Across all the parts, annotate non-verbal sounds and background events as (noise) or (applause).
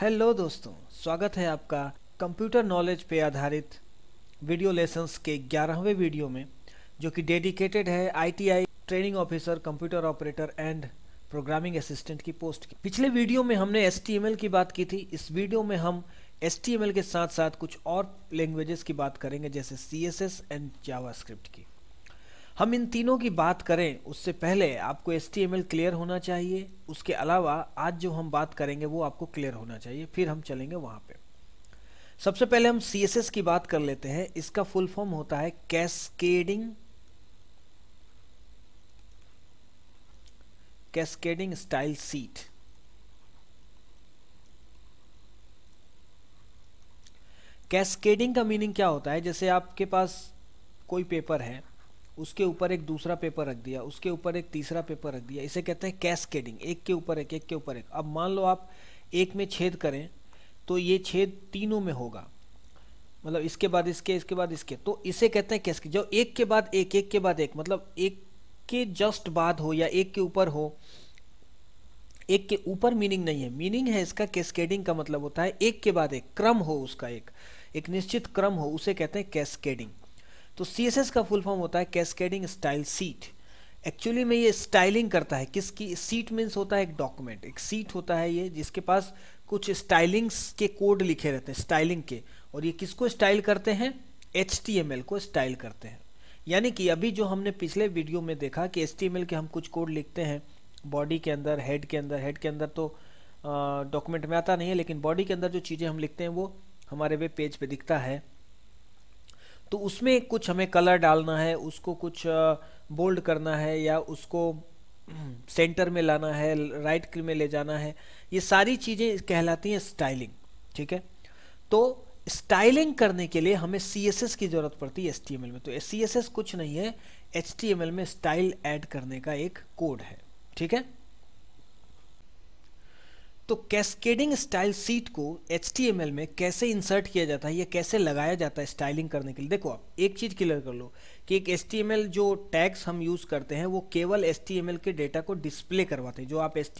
Hello दोस्तों स्वागत है आपका कंप्यूटर नॉलेज पे आधारित वीडियो लेसन्स के ग्यारहवें वीडियो में जो कि डेडिकेटेड है ITI training officer computer operator and programming assistant की पोस्ट की पिछले वीडियो में हमने एस की बात की थी इस वीडियो में हम एस के साथ साथ कुछ और लैंग्वेजेस की बात करेंगे जैसे सी एंड जावा की हम इन तीनों की बात करें उससे पहले आपको एस क्लियर होना चाहिए उसके अलावा आज जो हम बात करेंगे वो आपको क्लियर होना चाहिए फिर हम चलेंगे वहाँ पे सबसे पहले हम सी की बात कर लेते हैं इसका फुल फॉर्म होता है cascading cascading style sheet cascading का मीनिंग क्या होता है जैसे आपके पास कोई पेपर है उसके ऊपर एक दूसरा पेपर रख दिया उसके ऊपर एक तीसरा पेपर रख दिया इसे कहते हैं कैस्केडिंग एक के ऊपर एक एक के ऊपर एक अब मान लो आप एक में छेद करें तो ये छेद तीनों में होगा मतलब इसके बाद इसके इसके बाद इसके तो इसे कहते हैं कैसके जो एक के बाद एक एक के बाद एक मतलब एक के जस्ट बाद हो या एक के ऊपर हो एक के ऊपर मीनिंग नहीं है मीनिंग है इसका कैस्केडिंग का मतलब होता है एक के बाद एक क्रम हो उसका एक एक निश्चित क्रम हो उसे कहते हैं कैस्केडिंग तो सी का फुल फॉर्म होता है कैस्केडिंग स्टाइल सीट एक्चुअली में ये स्टाइलिंग करता है किसकी सीट मीन्स होता है एक डॉक्यूमेंट एक सीट होता है ये जिसके पास कुछ स्टाइलिंग्स के कोड लिखे रहते हैं स्टाइलिंग के और ये किसको स्टाइल करते हैं एच को स्टाइल करते हैं यानी कि अभी जो हमने पिछले वीडियो में देखा कि एच के हम कुछ कोड लिखते हैं बॉडी के अंदर हेड के अंदर हेड के अंदर तो डॉक्यूमेंट में आता नहीं है लेकिन बॉडी के अंदर जो चीज़ें हम लिखते हैं वो हमारे वेब पेज पे दिखता है तो उसमें कुछ हमें कलर डालना है उसको कुछ बोल्ड करना है या उसको सेंटर हम्म, में लाना है राइट में ले जाना है ये सारी चीज़ें कहलाती हैं स्टाइलिंग ठीक है तो स्टाइलिंग करने के लिए हमें सी की ज़रूरत पड़ती है एस में तो सी कुछ नहीं है एच में स्टाइल ऐड करने का एक कोड है ठीक है तो कैस्केडिंग स्टाइल सीट को एच में कैसे इंसर्ट किया जाता है या कैसे लगाया जाता है स्टाइलिंग करने के लिए देखो आप एक चीज़ क्लियर कर लो कि एक एस जो टैग्स हम यूज़ करते हैं वो केवल एस के डेटा को डिस्प्ले करवाते हैं जो आप एस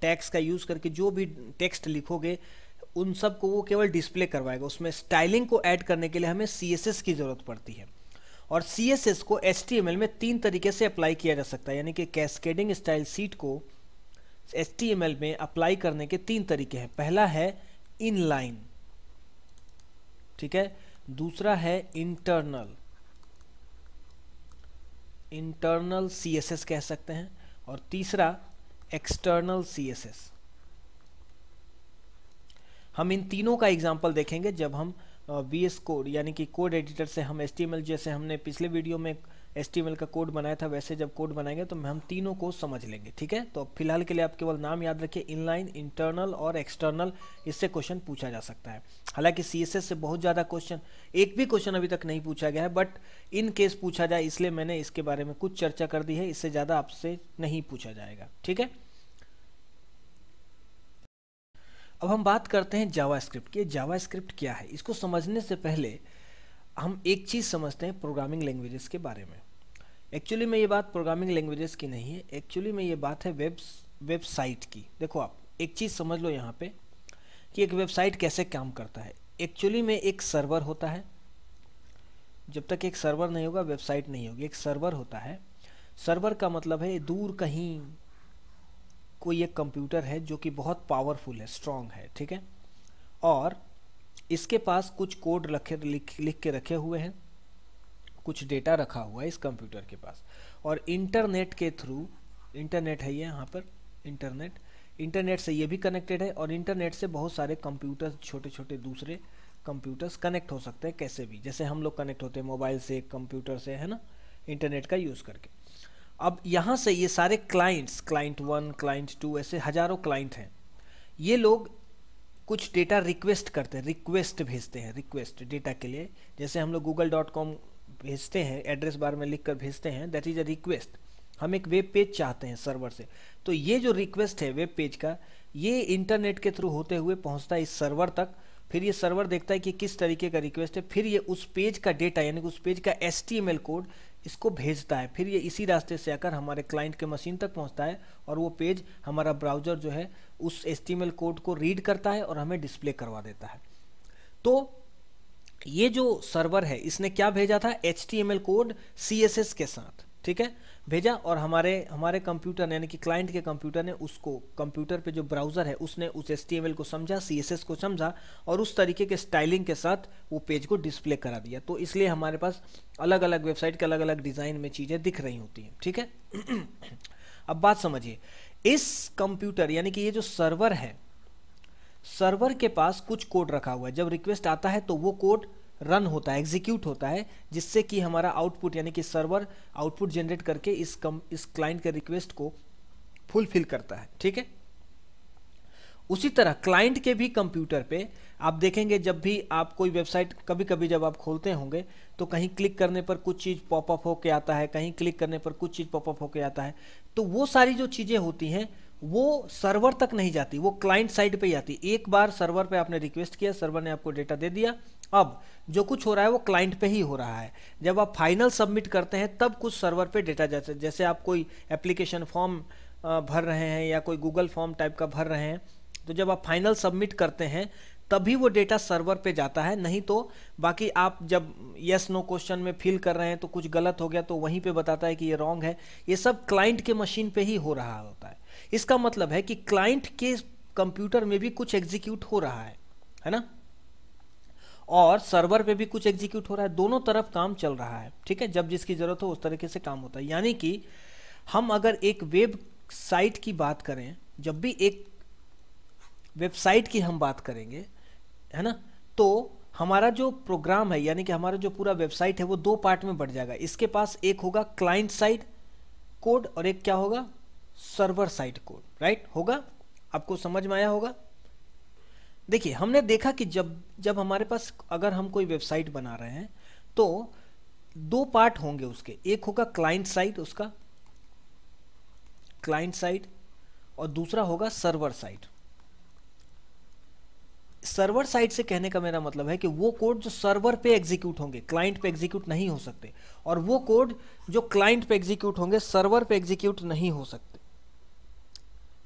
टैग्स का यूज़ करके जो भी टेक्स्ट लिखोगे उन सब को वो केवल डिस्प्ले करवाएगा उसमें स्टाइलिंग को ऐड करने के लिए हमें सी की ज़रूरत पड़ती है और सी को एस में तीन तरीके से अप्लाई किया जा सकता है यानी कि कैस्केडिंग स्टाइल सीट को एल में अप्लाई करने के तीन तरीके हैं पहला है इनलाइन ठीक है दूसरा है इंटरनल इंटरनल एस कह सकते हैं और तीसरा एक्सटर्नल एस हम इन तीनों का एग्जाम्पल देखेंगे जब हम वी एस कोड यानी कि कोड एडिटर से हम एस जैसे हमने पिछले वीडियो में एस का कोड बनाया था वैसे जब कोड बनाएंगे तो हम तीनों को समझ लेंगे ठीक है तो फिलहाल के लिए आप केवल नाम याद रखिए इनलाइन इंटरनल और एक्सटर्नल इससे क्वेश्चन पूछा जा सकता है हालांकि सी से बहुत ज़्यादा क्वेश्चन एक भी क्वेश्चन अभी तक नहीं पूछा गया है बट इन केस पूछा जाए इसलिए मैंने इसके बारे में कुछ चर्चा कर दी है इससे ज़्यादा आपसे नहीं पूछा जाएगा ठीक है अब हम बात करते हैं जावा स्क्रिप्ट की जावा स्क्रिप्ट क्या है इसको समझने से पहले हम एक चीज़ समझते हैं प्रोग्रामिंग लैंग्वेजेस के बारे में एक्चुअली में ये बात प्रोग्रामिंग लैंग्वेजेस की नहीं है एक्चुअली में ये बात है वेब वेबसाइट की देखो आप एक चीज़ समझ लो यहाँ पे कि एक वेबसाइट कैसे काम करता है एक्चुअली में एक सर्वर होता है जब तक एक सर्वर नहीं होगा वेबसाइट नहीं होगी एक सर्वर होता है सर्वर का मतलब है दूर कहीं कोई एक कंप्यूटर है जो कि बहुत पावरफुल है स्ट्रांग है ठीक है और इसके पास कुछ कोड रखे लिख लिख के रखे हुए हैं कुछ डेटा रखा हुआ है इस कंप्यूटर के पास और इंटरनेट के थ्रू इंटरनेट है ये यहाँ पर इंटरनेट इंटरनेट से ये भी कनेक्टेड है और इंटरनेट से बहुत सारे कंप्यूटर्स छोटे छोटे दूसरे कंप्यूटर्स कनेक्ट हो सकते हैं कैसे भी जैसे हम लोग कनेक्ट होते हैं मोबाइल से कंप्यूटर से है ना इंटरनेट का यूज़ करके अब यहाँ से ये सारे clients client one client two ऐसे हज़ारों क्लाइंट हैं ये लोग कुछ डेटा रिक्वेस्ट करते हैं रिक्वेस्ट भेजते हैं रिक्वेस्ट डेटा के लिए जैसे हम लोग गूगल डॉट कॉम भेजते हैं एड्रेस बार में लिख कर भेजते हैं दैट इज़ अ रिक्वेस्ट हम एक वेब पेज चाहते हैं सर्वर से तो ये जो रिक्वेस्ट है वेब पेज का ये इंटरनेट के थ्रू होते हुए पहुंचता है इस सर्वर तक फिर ये सर्वर देखता है कि किस तरीके का रिक्वेस्ट है फिर ये उस पेज का डेटा यानी कि उस पेज का एस कोड इसको भेजता है फिर ये इसी रास्ते से आकर हमारे क्लाइंट के मशीन तक पहुंचता है और वो पेज हमारा ब्राउज़र जो है उस एस कोड को रीड करता है और हमें डिस्प्ले करवा देता है तो ये जो सर्वर है इसने क्या भेजा था एच कोड सी के साथ ठीक है भेजा और हमारे हमारे कंप्यूटर ने यानी कि क्लाइंट के कंप्यूटर ने उसको कंप्यूटर पे जो ब्राउज़र है उसने उस एस को समझा सी को समझा और उस तरीके के स्टाइलिंग के साथ वो पेज को डिस्प्ले करा दिया तो इसलिए हमारे पास अलग अलग वेबसाइट के अलग अलग डिज़ाइन में चीज़ें दिख रही होती हैं ठीक है (clears throat) अब बात समझिए इस कंप्यूटर यानी कि ये जो सर्वर है सर्वर के पास कुछ कोड रखा हुआ है जब रिक्वेस्ट आता है तो वो कोड रन होता है एग्जीक्यूट होता है जिससे कि हमारा आउटपुट यानी कि सर्वर आउटपुट जनरेट करके इस कम इस क्लाइंट के रिक्वेस्ट को फुलफिल करता है ठीक है उसी तरह क्लाइंट के भी कंप्यूटर पे आप देखेंगे जब भी आप कोई वेबसाइट कभी कभी जब आप खोलते होंगे तो कहीं क्लिक करने पर कुछ चीज़ पॉपअप होके आता है कहीं क्लिक करने पर कुछ चीज़ पॉपअप होके आता है तो वो सारी जो चीज़ें होती हैं वो सर्वर तक नहीं जाती वो क्लाइंट साइड पे ही आती एक बार सर्वर पे आपने रिक्वेस्ट किया सर्वर ने आपको डेटा दे दिया अब जो कुछ हो रहा है वो क्लाइंट पे ही हो रहा है जब आप फाइनल सबमिट करते हैं तब कुछ सर्वर पे डेटा जैसे जैसे आप कोई एप्लीकेशन फॉर्म भर रहे हैं या कोई गूगल फॉर्म टाइप का भर रहे हैं तो जब आप फाइनल सबमिट करते हैं तभी वो डेटा सर्वर पे जाता है नहीं तो बाकी आप जब यस नो क्वेश्चन में फिल कर रहे हैं तो कुछ गलत हो गया तो वहीं पे बताता है कि ये रॉन्ग है ये सब क्लाइंट के मशीन पे ही हो रहा होता है इसका मतलब है कि क्लाइंट के कंप्यूटर में भी कुछ एग्जीक्यूट हो रहा है है ना और सर्वर पे भी कुछ एग्जीक्यूट हो रहा है दोनों तरफ काम चल रहा है ठीक है जब जिसकी ज़रूरत हो उस तरीके से काम होता है यानी कि हम अगर एक वेब साइट की बात करें जब भी एक वेबसाइट की हम बात करेंगे है ना तो हमारा जो प्रोग्राम है यानी कि हमारा जो पूरा वेबसाइट है वो दो पार्ट में बढ़ जाएगा इसके पास एक होगा क्लाइंट साइड कोड और एक क्या होगा सर्वर साइड कोड राइट होगा आपको समझ में आया होगा देखिए हमने देखा कि जब जब हमारे पास अगर हम कोई वेबसाइट बना रहे हैं तो दो पार्ट होंगे उसके एक होगा क्लाइंट साइड उसका क्लाइंट साइड और दूसरा होगा सर्वर साइड सर्वर साइड से कहने का मेरा मतलब है कि वो कोड जो सर्वर पे एग्जीक्यूट होंगे क्लाइंट पे एग्जीक्यूट नहीं हो सकते और वो कोड जो क्लाइंट पे एग्जीक्यूट होंगे सर्वर पे एग्जीक्यूट नहीं हो सकते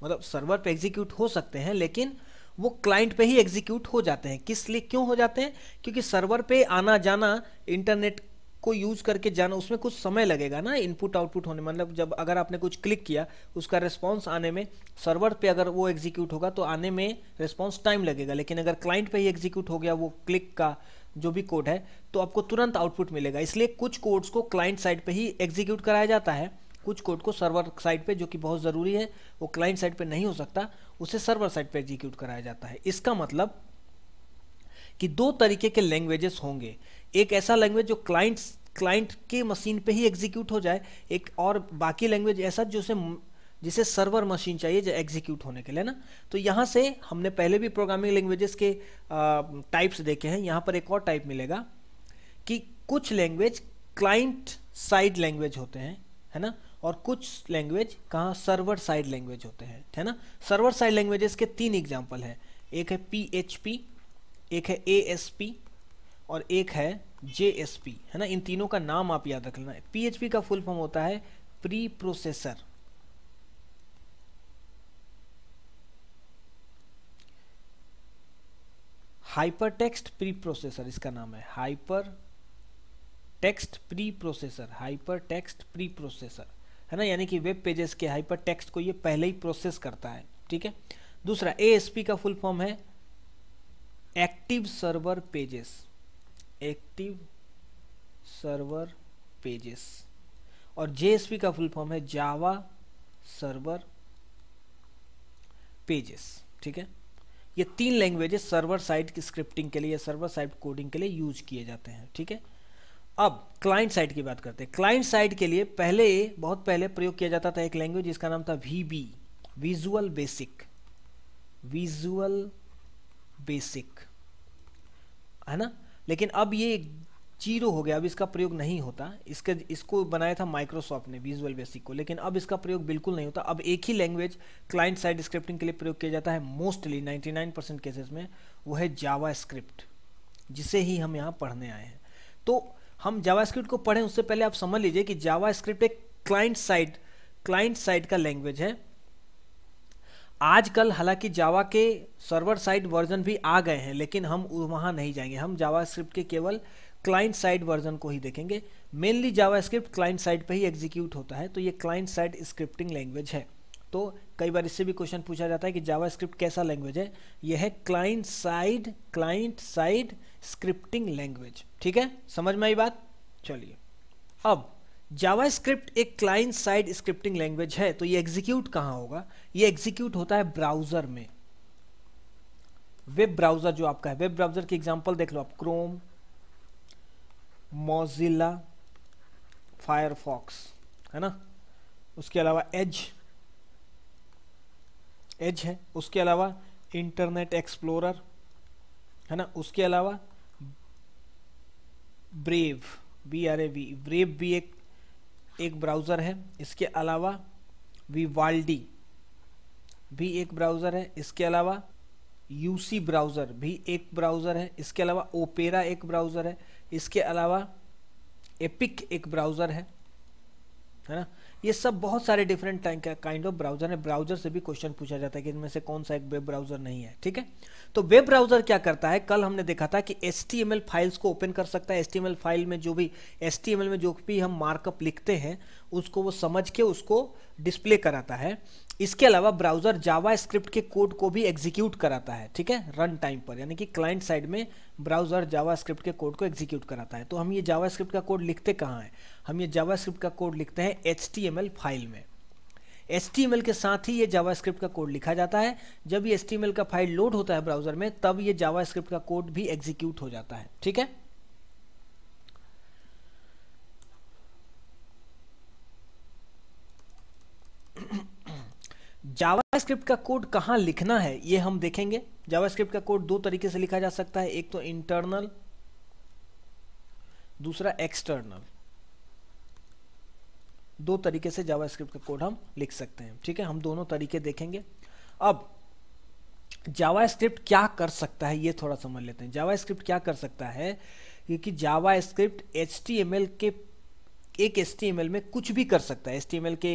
मतलब सर्वर पे एग्जीक्यूट हो सकते हैं लेकिन वो क्लाइंट पे ही एग्जीक्यूट हो जाते हैं किस लिए क्यों हो जाते हैं क्योंकि सर्वर पे आना जाना इंटरनेट को यूज़ करके जाना उसमें कुछ समय लगेगा ना इनपुट आउटपुट होने मतलब जब अगर आपने कुछ क्लिक किया उसका रिस्पॉन्स आने में सर्वर पे अगर वो एग्जीक्यूट होगा तो आने में रिस्पॉन्स टाइम लगेगा लेकिन अगर क्लाइंट पे ही एग्जीक्यूट हो गया वो क्लिक का जो भी कोड है तो आपको तुरंत आउटपुट मिलेगा इसलिए कुछ कोड्स को क्लाइंट साइड पर ही एग्जीक्यूट कराया जाता है कुछ कोड को सर्वर साइड पे जो कि बहुत ज़रूरी है वो क्लाइंट साइड पे नहीं हो सकता उसे सर्वर साइड पे एग्जीक्यूट कराया जाता है इसका मतलब कि दो तरीके के लैंग्वेजेस होंगे एक ऐसा लैंग्वेज जो क्लाइंट क्लाइंट के मशीन पे ही एग्जीक्यूट हो जाए एक और बाकी लैंग्वेज ऐसा जो उसे जिसे सर्वर मशीन चाहिए जो एग्जीक्यूट होने के लिए ना तो यहाँ से हमने पहले भी प्रोग्रामिंग लैंग्वेजेस के टाइप्स देखे हैं यहाँ पर एक और टाइप मिलेगा कि कुछ लैंग्वेज क्लाइंट साइड लैंग्वेज होते हैं है ना और कुछ लैंग्वेज कहाँ सर्वर साइड लैंग्वेज होते हैं है ना सर्वर साइड लैंग्वेजेस के तीन एग्जाम्पल हैं एक है पी एक है ए और एक है जे है ना इन तीनों का नाम आप याद रख लेना पी का फुल फॉर्म होता है preprocessor hypertext preprocessor इसका नाम है hypertext preprocessor hypertext preprocessor है ना यानी कि वेब पेजेस के हाइपर टेक्स्ट को ये पहले ही प्रोसेस करता है ठीक है दूसरा ए का फुल फॉर्म है active server pages active server pages और जे का फुल फॉर्म है जावा सर्वर पेजेस ठीक है ये तीन लैंग्वेजेस सर्वर साइड की स्क्रिप्टिंग के लिए सर्वर साइड कोडिंग के लिए यूज किए जाते हैं ठीक है अब क्लाइंट साइड की बात करते हैं क्लाइंट साइड के लिए पहले बहुत पहले प्रयोग किया जाता था एक लैंग्वेज जिसका नाम था V B visual basic visual basic है ना लेकिन अब ये जीरो हो गया अब इसका प्रयोग नहीं होता इसके इसको बनाया था माइक्रोसॉफ्ट ने विजुअल बेसिक को लेकिन अब इसका प्रयोग बिल्कुल नहीं होता अब एक ही लैंग्वेज क्लाइंट साइड स्क्रिप्टिंग के लिए प्रयोग किया जाता है मोस्टली 99 परसेंट केसेस में वो है जावा स्क्रिप्ट जिसे ही हम यहाँ पढ़ने आए हैं तो हम जावास्क्रिप्ट को पढ़ें उससे पहले आप समझ लीजिए कि जावास्क्रिप्ट एक क्लाइंट साइड क्लाइंट साइड का लैंग्वेज है आजकल हालांकि जावा के सर्वर साइड वर्जन भी आ गए हैं लेकिन हम वहाँ नहीं जाएंगे हम जावास्क्रिप्ट के केवल क्लाइंट साइड वर्जन को ही देखेंगे मेनली जावास्क्रिप्ट क्लाइंट साइड पे ही एग्जीक्यूट होता है तो ये क्लाइंट साइड स्क्रिप्टिंग लैंग्वेज है तो कई बार इससे भी क्वेश्चन पूछा जाता है कि जावास्क्रिप्ट कैसा लैंग्वेज है यह है client side client side scripting language ठीक है समझ में आई बात चलिए अब जावास्क्रिप्ट एक क्लाइंट साइड स्क्रिप्टिंग लैंग्वेज है तो ये एग्जीक्यूट कहां होगा ये एग्जीक्यूट होता है ब्राउजर में वेब ब्राउजर जो आपका है वेब ब्राउजर की एग्जांपल देख लो आप क्रोम मोजिला फायरफॉक्स है ना उसके अलावा एज एज है उसके अलावा इंटरनेट एक्सप्लोरर है ना उसके अलावा Brave B R A V Brave भी एक एक ब्राउज़र है इसके अलावा वी वाल्डी भी एक ब्राउज़र है इसके अलावा यूसी ब्राउज़र भी एक ब्राउज़र है इसके अलावा ओपेरा एक ब्राउज़र है इसके अलावा एपिक एक ब्राउज़र है है ना ये सब बहुत सारे डिफरेंट टाइम का काइंड ऑफ ब्राउजर है ब्राउजर से भी क्वेश्चन पूछा जाता है कि इनमें से कौन सा एक वेब ब्राउजर नहीं है ठीक है तो वेब ब्राउजर क्या करता है कल हमने देखा था कि एस फाइल्स को ओपन कर सकता है एस फाइल में जो भी एस में जो भी हम मार्कअप लिखते हैं उसको वो समझ के उसको डिस्प्ले कराता है इसके अलावा ब्राउजर जावा स्क्रिप्ट के कोड को भी एग्जीक्यूट कराता है ठीक है रन टाइम पर यानी कि क्लाइंट साइड में ब्राउजर जावा स्क्रिप्ट के कोड को एग्जीक्यूट कराता है तो हम ये जावा स्क्रिप्ट का कोड लिखते कहाँ हैं हम ये जावा स्क्रिप्ट का कोड लिखते हैं एच फाइल में एस के साथ ही ये स्क्रिप्ट का कोड लिखा जाता है जब ये एस का फाइल लोड होता है ब्राउजर में तब ये स्क्रिप्ट का कोड भी एग्जीक्यूट हो जाता है ठीक है जावास्क्रिप्ट का कोड कहाँ लिखना है ये हम देखेंगे जावास्क्रिप्ट का कोड दो तरीके से लिखा जा सकता है एक तो इंटरनल दूसरा एक्सटर्नल दो तरीके से जावास्क्रिप्ट का कोड हम लिख सकते हैं ठीक है हम दोनों तरीके देखेंगे अब जावास्क्रिप्ट क्या कर सकता है ये थोड़ा समझ लेते हैं जावास्क्रिप्ट क्या कर सकता है क्योंकि जावास्क्रिप्ट एचटीएमएल के एक एचटीएमएल में कुछ भी कर सकता है एचटीएमएल के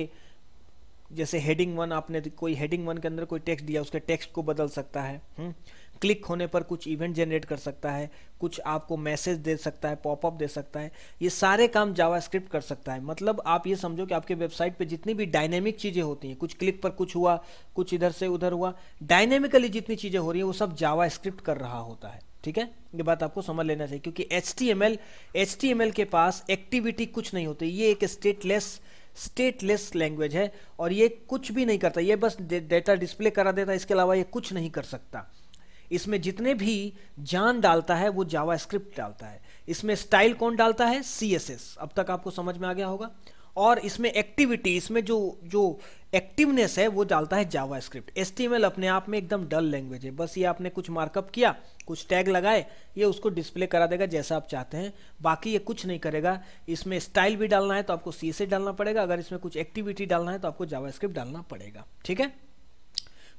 जैसे हेडिंग वन आपने तो कोई हेडिंग वन के अंदर कोई टेक्स्ट दिया उसके टेक्स्ट को बदल सकता है हुँ? हम्म? क्लिक होने पर कुछ इवेंट जनरेट कर सकता है कुछ आपको मैसेज दे सकता है पॉपअप दे सकता है ये सारे काम जावास्क्रिप्ट कर सकता है मतलब आप ये समझो कि आपके वेबसाइट पे जितनी भी डायनेमिक चीज़ें होती हैं कुछ क्लिक पर कुछ हुआ कुछ इधर से उधर हुआ डायनेमिकली जितनी चीज़ें हो रही हैं वो सब जावा कर रहा होता है ठीक है ये बात आपको समझ लेना चाहिए क्योंकि H T M L H T M L के पास एक्टिविटी कुछ नहीं होती ये एक स्टेटलेस स्टेटलेस लैंग्वेज है और ये कुछ भी नहीं करता ये बस डेटा डिस्प्ले करा देता है इसके अलावा ये कुछ नहीं कर सकता इसमें जितने भी जान डालता है वो जावा डालता है इसमें स्टाइल कौन डालता है सी अब तक आपको समझ में आ गया होगा और इसमें एक्टिविटी इसमें जो जो एक्टिवनेस है वो डालता है जावा स्क्रिप्ट एस अपने आप में एकदम डल लैंग्वेज है बस ये आपने कुछ मार्कअप किया कुछ टैग लगाए ये उसको डिस्प्ले करा देगा जैसा आप चाहते हैं बाकी ये कुछ नहीं करेगा इसमें स्टाइल भी डालना है तो आपको सी से डालना पड़ेगा अगर इसमें कुछ एक्टिविटी डालना है तो आपको जावा डालना पड़ेगा ठीक है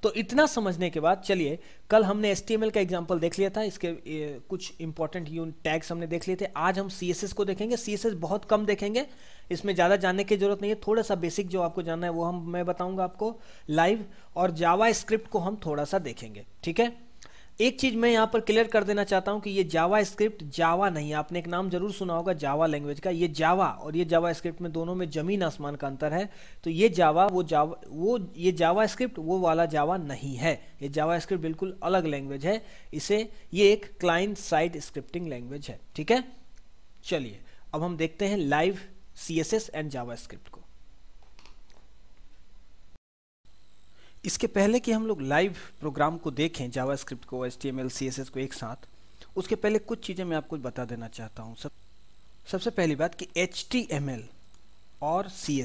तो इतना समझने के बाद चलिए कल हमने एस का एग्जाम्पल देख लिया था इसके ए, कुछ इंपॉर्टेंट यून टैग्स हमने देख लिए थे आज हम सी को देखेंगे सी बहुत कम देखेंगे इसमें ज़्यादा जानने की जरूरत नहीं है थोड़ा सा बेसिक जो आपको जानना है वो हम मैं बताऊंगा आपको लाइव और जावा को हम थोड़ा सा देखेंगे ठीक है एक चीज मैं यहाँ पर क्लियर कर देना चाहता हूँ कि ये जावा स्क्रिप्ट जावा नहीं है आपने एक नाम जरूर सुना होगा जावा लैंग्वेज का ये जावा और ये जावा स्क्रिप्ट में दोनों में जमीन आसमान का अंतर है तो ये जावा वो जावा वो ये जावा स्क्रिप्ट वो वाला जावा नहीं है ये जावा स्क्रिप्ट बिल्कुल अलग लैंग्वेज है इसे ये एक क्लाइंट साइड स्क्रिप्टिंग लैंग्वेज है ठीक है चलिए अब हम देखते हैं live C S S and JavaScript को इसके पहले कि हम लोग लाइव प्रोग्राम को देखें जावास्क्रिप्ट को एच टी को एक साथ उसके पहले कुछ चीज़ें मैं आपको बता देना चाहता हूँ सब सबसे पहली बात कि एच और सी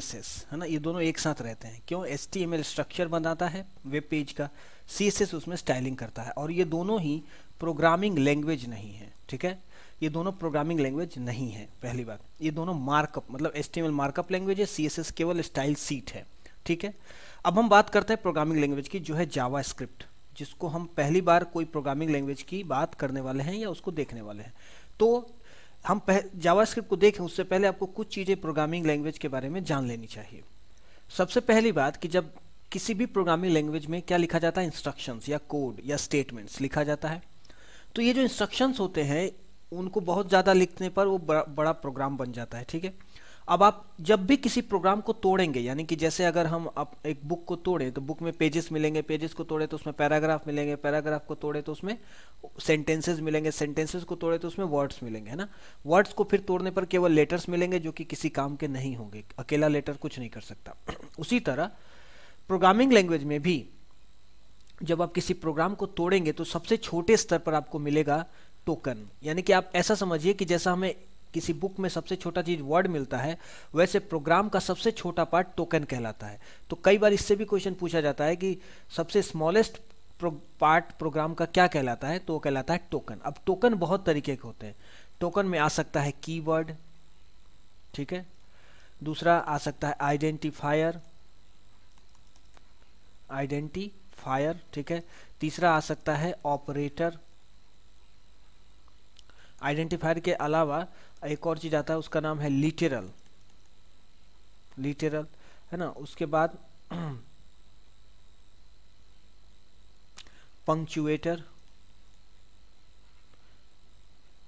है ना ये दोनों एक साथ रहते हैं क्यों एल स्ट्रक्चर बनाता है वेब पेज का सी उसमें स्टाइलिंग करता है और ये दोनों ही प्रोग्रामिंग लैंग्वेज नहीं है ठीक है ये दोनों प्रोग्रामिंग लैंग्वेज नहीं है पहली बात ये दोनों मार्कअप मतलब एच मार्कअप लैंग्वेज है सी केवल स्टाइल सीट है ठीक है अब हम बात करते हैं प्रोग्रामिंग लैंग्वेज की जो है जावा स्क्रिप्ट जिसको हम पहली बार कोई प्रोग्रामिंग लैंग्वेज की बात करने वाले हैं या उसको देखने वाले हैं तो हम जावा स्क्रिप्ट को देखें उससे पहले आपको कुछ चीज़ें प्रोग्रामिंग लैंग्वेज के बारे में जान लेनी चाहिए सबसे पहली बात कि जब किसी भी प्रोग्रामिंग लैंग्वेज में क्या लिखा जाता है इंस्ट्रक्शंस या कोड या स्टेटमेंट्स लिखा जाता है तो ये जो इंस्ट्रक्शंस होते हैं उनको बहुत ज़्यादा लिखने पर वो बड़ा बड़ा प्रोग्राम बन जाता है ठीक है अब आप जब भी किसी प्रोग्राम को तोड़ेंगे यानी कि जैसे अगर हम आप एक बुक को तोड़ें तो बुक में पेजेस मिलेंगे पेजेस को तोड़े तो उसमें पैराग्राफ मिलेंगे पैराग्राफ को तोड़े तो उसमें सेंटेंसेस मिलेंगे सेंटेंसेस को तोड़े तो उसमें वर्ड्स मिलेंगे है ना वर्ड्स को फिर तोड़ने पर केवल लेटर्स मिलेंगे जो कि किसी काम के नहीं होंगे अकेला लेटर कुछ नहीं कर सकता (clears throat) उसी तरह प्रोग्रामिंग लैंग्वेज में भी जब आप किसी प्रोग्राम को तोड़ेंगे तो सबसे छोटे स्तर पर आपको मिलेगा टोकन यानी कि आप ऐसा समझिए कि जैसा हमें किसी बुक में सबसे छोटा चीज वर्ड मिलता है वैसे प्रोग्राम का सबसे छोटा पार्ट टोकन कहलाता है तो कई बार इससे भी क्वेश्चन पूछा जाता है कि सबसे स्मॉलेस्ट पार्ट प्रोग्राम का क्या कहलाता है तो कहलाता है टोकन अब टोकन बहुत तरीके के होते हैं टोकन में आ सकता है की ठीक है दूसरा आ सकता है आइडेंटिफायर आइडेंटिफायर ठीक है तीसरा आ सकता है ऑपरेटर आइडेंटिफायर के अलावा एक और चीज़ आता है उसका नाम है लिटेरल लिटेरल है ना उसके बाद पंक्चुएटर (clears throat)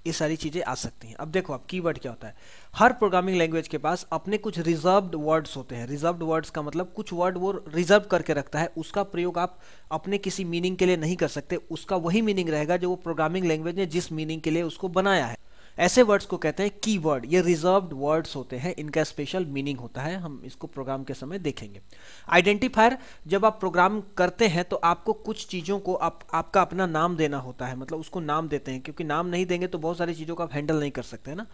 ये सारी चीज़ें आ सकती हैं अब देखो अब कीवर्ड क्या होता है हर प्रोग्रामिंग लैंग्वेज के पास अपने कुछ रिजर्व्ड वर्ड्स होते हैं रिजर्व्ड वर्ड्स का मतलब कुछ वर्ड वो रिजर्व करके रखता है उसका प्रयोग आप अपने किसी मीनिंग के लिए नहीं कर सकते उसका वही मीनिंग रहेगा जो वो प्रोग्रामिंग लैंग्वेज ने जिस मीनिंग के लिए उसको बनाया है ऐसे वर्ड्स को कहते हैं की वर्ड ये रिजर्व वर्ड्स होते हैं इनका स्पेशल मीनिंग होता है हम इसको प्रोग्राम के समय देखेंगे आइडेंटिफायर जब आप प्रोग्राम करते हैं तो आपको कुछ चीज़ों को आप, आपका अपना नाम देना होता है मतलब उसको नाम देते हैं क्योंकि नाम नहीं देंगे तो बहुत सारी चीज़ों को आप हैंडल नहीं कर सकते ना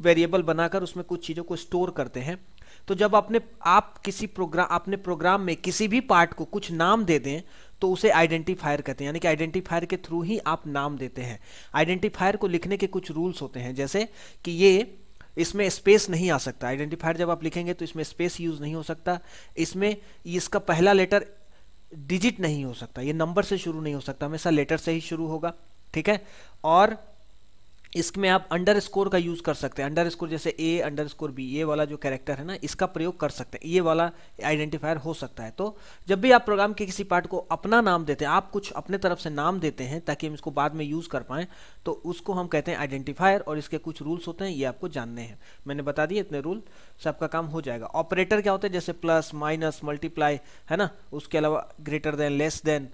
वेरिएबल बनाकर उसमें कुछ चीज़ों को स्टोर करते हैं तो जब अपने आप किसी प्रोग्राम अपने प्रोग्राम में किसी भी पार्ट को कुछ नाम दे दें तो उसे आइडेंटिफायर कहते हैं यानी कि आइडेंटिफायर के थ्रू ही आप नाम देते हैं आइडेंटिफायर को लिखने के कुछ रूल्स होते हैं जैसे कि ये इसमें स्पेस नहीं आ सकता आइडेंटिफायर जब आप लिखेंगे तो इसमें स्पेस यूज नहीं हो सकता इसमें इसका पहला लेटर डिजिट नहीं हो सकता ये नंबर से शुरू नहीं हो सकता हमेशा लेटर से ही शुरू होगा ठीक है और इसमें आप अंडर स्कोर का यूज़ कर सकते हैं अंडर स्कोर जैसे ए अंडर स्कोर बी ये वाला जो कैरेक्टर है ना इसका प्रयोग कर सकते हैं ये वाला आइडेंटिफायर हो सकता है तो जब भी आप प्रोग्राम के किसी पार्ट को अपना नाम देते हैं आप कुछ अपने तरफ से नाम देते हैं ताकि हम इसको बाद में यूज़ कर पाएँ तो उसको हम कहते हैं आइडेंटिफायर और इसके कुछ रूल्स होते हैं ये आपको जानने हैं मैंने बता दिए इतने रूल से आपका काम हो जाएगा ऑपरेटर क्या होते हैं जैसे प्लस माइनस मल्टीप्लाई है ना उसके अलावा ग्रेटर देन लेस देन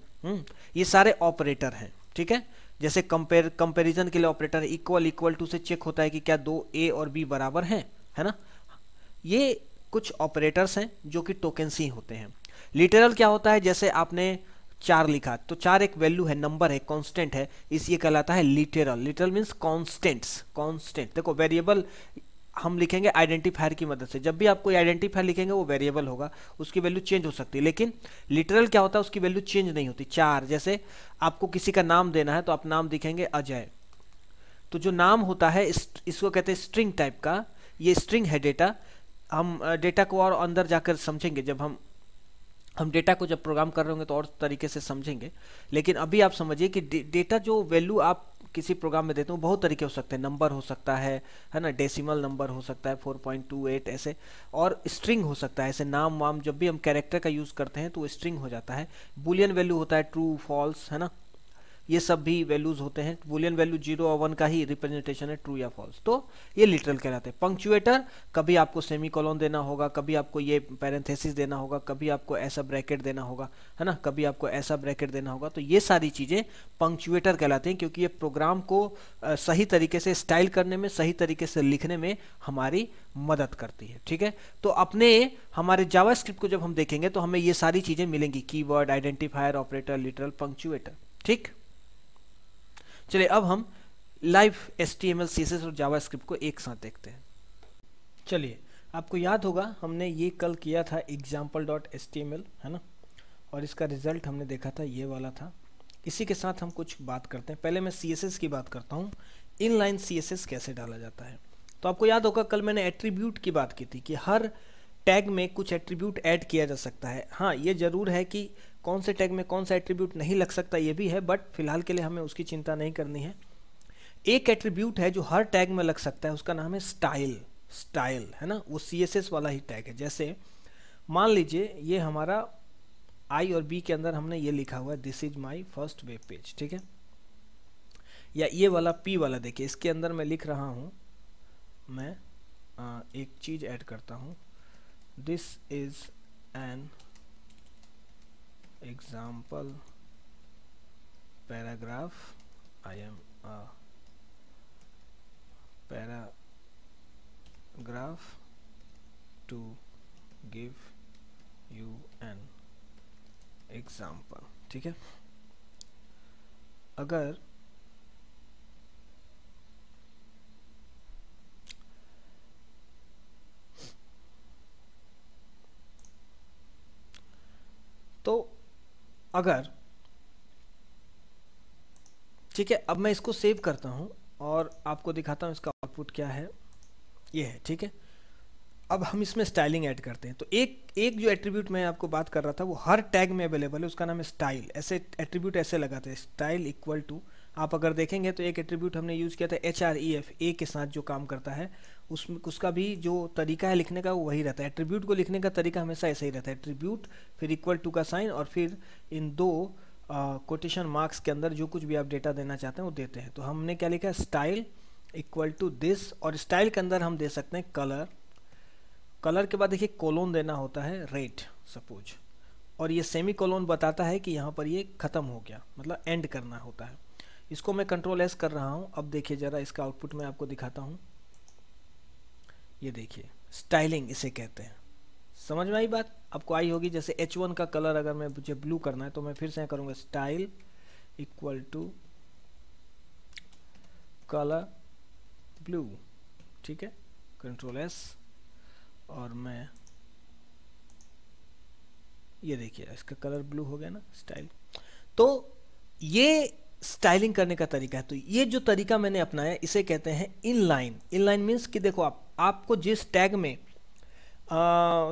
ये सारे ऑपरेटर हैं ठीक है जैसे कंपेयर कंपेरिजन के लिए ऑपरेटर इक्वल इक्वल टू से चेक होता है कि क्या दो ए और बी बराबर हैं है ना ये कुछ ऑपरेटर्स हैं जो कि टोकेंसी होते हैं लिटरल क्या होता है जैसे आपने चार लिखा तो चार एक वैल्यू है नंबर है कांस्टेंट है इसलिए कहलाता है literal literal means constants constant देखो वेरिएबल हम लिखेंगे आइडेंटिफायर की मदद से जब भी आप कोई आइडेंटिफायर लिखेंगे वो वेरिएबल होगा उसकी वैल्यू चेंज हो सकती है लेकिन लिटरल क्या होता है उसकी वैल्यू चेंज नहीं होती चार जैसे आपको किसी का नाम देना है तो आप नाम लिखेंगे अजय तो जो नाम होता है इस, इसको कहते हैं स्ट्रिंग टाइप का ये स्ट्रिंग है डेटा हम डेटा को और अंदर जाकर समझेंगे जब हम हम डेटा को जब प्रोग्राम कर रहे होंगे तो और तरीके से समझेंगे लेकिन अभी आप समझिए कि डेटा जो वैल्यू आप किसी प्रोग्राम में देते हूँ बहुत तरीके हो सकते हैं नंबर हो सकता है है ना डेसिमल नंबर हो सकता है 4.28 ऐसे और स्ट्रिंग हो सकता है ऐसे नाम वाम जब भी हम कैरेक्टर का यूज़ करते हैं तो स्ट्रिंग हो जाता है बुलियन वैल्यू होता है ट्रू फॉल्स है ना ये सब भी वैल्यूज होते हैं बुलियन वैल्यू जीरो और वन का ही रिप्रेजेंटेशन है ट्रू या फॉल्स तो ये लिटरल कहलाते हैं पंक्चुएटर कभी आपको सेमी कॉलोन देना होगा कभी आपको ये पैरेंथेसिस देना होगा कभी आपको ऐसा ब्रैकेट देना होगा है ना कभी आपको ऐसा ब्रैकेट देना होगा तो ये सारी चीज़ें पंक्चुएटर कहलाते हैं क्योंकि ये प्रोग्राम को सही तरीके से स्टाइल करने में सही तरीके से लिखने में हमारी मदद करती है ठीक है तो अपने हमारे जावा को जब हम देखेंगे तो हमें ये सारी चीज़ें मिलेंगी keyword identifier operator literal punctuator ठीक चलिए अब हम लाइव एस टी एम और जावा को एक साथ देखते हैं चलिए आपको याद होगा हमने ये कल किया था एग्जाम्पल डॉट एस है ना और इसका रिजल्ट हमने देखा था ये वाला था इसी के साथ हम कुछ बात करते हैं पहले मैं सी की बात करता हूँ इन लाइन सी कैसे डाला जाता है तो आपको याद होगा कल मैंने एट्रीब्यूट की बात की थी कि हर टैग में कुछ एट्रीब्यूट ऐड किया जा सकता है हाँ ये ज़रूर है कि कौन से टैग में कौन सा एट्रीब्यूट नहीं लग सकता ये भी है बट फिलहाल के लिए हमें उसकी चिंता नहीं करनी है एक एट्रीब्यूट है जो हर टैग में लग सकता है उसका नाम है स्टाइल स्टाइल है ना वो सी वाला ही टैग है जैसे मान लीजिए ये हमारा आई और बी के अंदर हमने ये लिखा हुआ है this is my first web page ठीक है या ये वाला पी वाला देखिए इसके अंदर मैं लिख रहा हूँ मैं आ, एक चीज़ ऐड करता हूँ this is an example paragraph I am a paragraph to give you an example ठीक है अगर तो अगर ठीक है अब मैं इसको सेव करता हूँ और आपको दिखाता हूँ इसका आउटपुट क्या है ये है ठीक है अब हम इसमें स्टाइलिंग ऐड करते हैं तो एक एक जो एट्रीब्यूट मैं आपको बात कर रहा था वो हर टैग में अवेलेबल है उसका नाम है स्टाइल ऐसे एट्रीब्यूट ऐसे लगाते हैं स्टाइल इक्वल टू आप अगर देखेंगे तो एक एट्रीब्यूट हमने यूज़ किया था एच आर ई एफ ए के साथ जो काम करता है उसमें उसका भी जो तरीका है लिखने का वो वही रहता है एट्रीब्यूट को लिखने का तरीका हमेशा ऐसा ही रहता है एट्रीब्यूट फिर इक्वल टू का साइन और फिर इन दो कोटेशन uh, मार्क्स के अंदर जो कुछ भी आप डेटा देना चाहते हैं वो देते हैं तो हमने क्या लिखा है स्टाइल इक्वल टू दिस और स्टाइल के अंदर हम दे सकते हैं कलर कलर के बाद देखिए कोलोन देना होता है रेट सपोज और ये सेमी कोलोन बताता है कि यहाँ पर ये ख़त्म हो गया मतलब एंड करना होता है इसको मैं कंट्रोल एस कर रहा हूँ अब देखिए ज़रा इसका आउटपुट मैं आपको दिखाता हूँ ये देखिए स्टाइलिंग इसे कहते हैं समझ में आई बात आपको आई होगी जैसे एच वन का कलर अगर मैं मुझे ब्लू करना है तो मैं फिर से करूँगा style equal to colour blue ठीक है कंट्रोल एस और मैं ये देखिए इसका कलर ब्लू हो गया ना स्टाइल तो ये स्टाइलिंग करने का तरीका है तो ये जो तरीका मैंने अपनाया इसे कहते हैं inline inline means कि देखो आप आपको जिस टैग में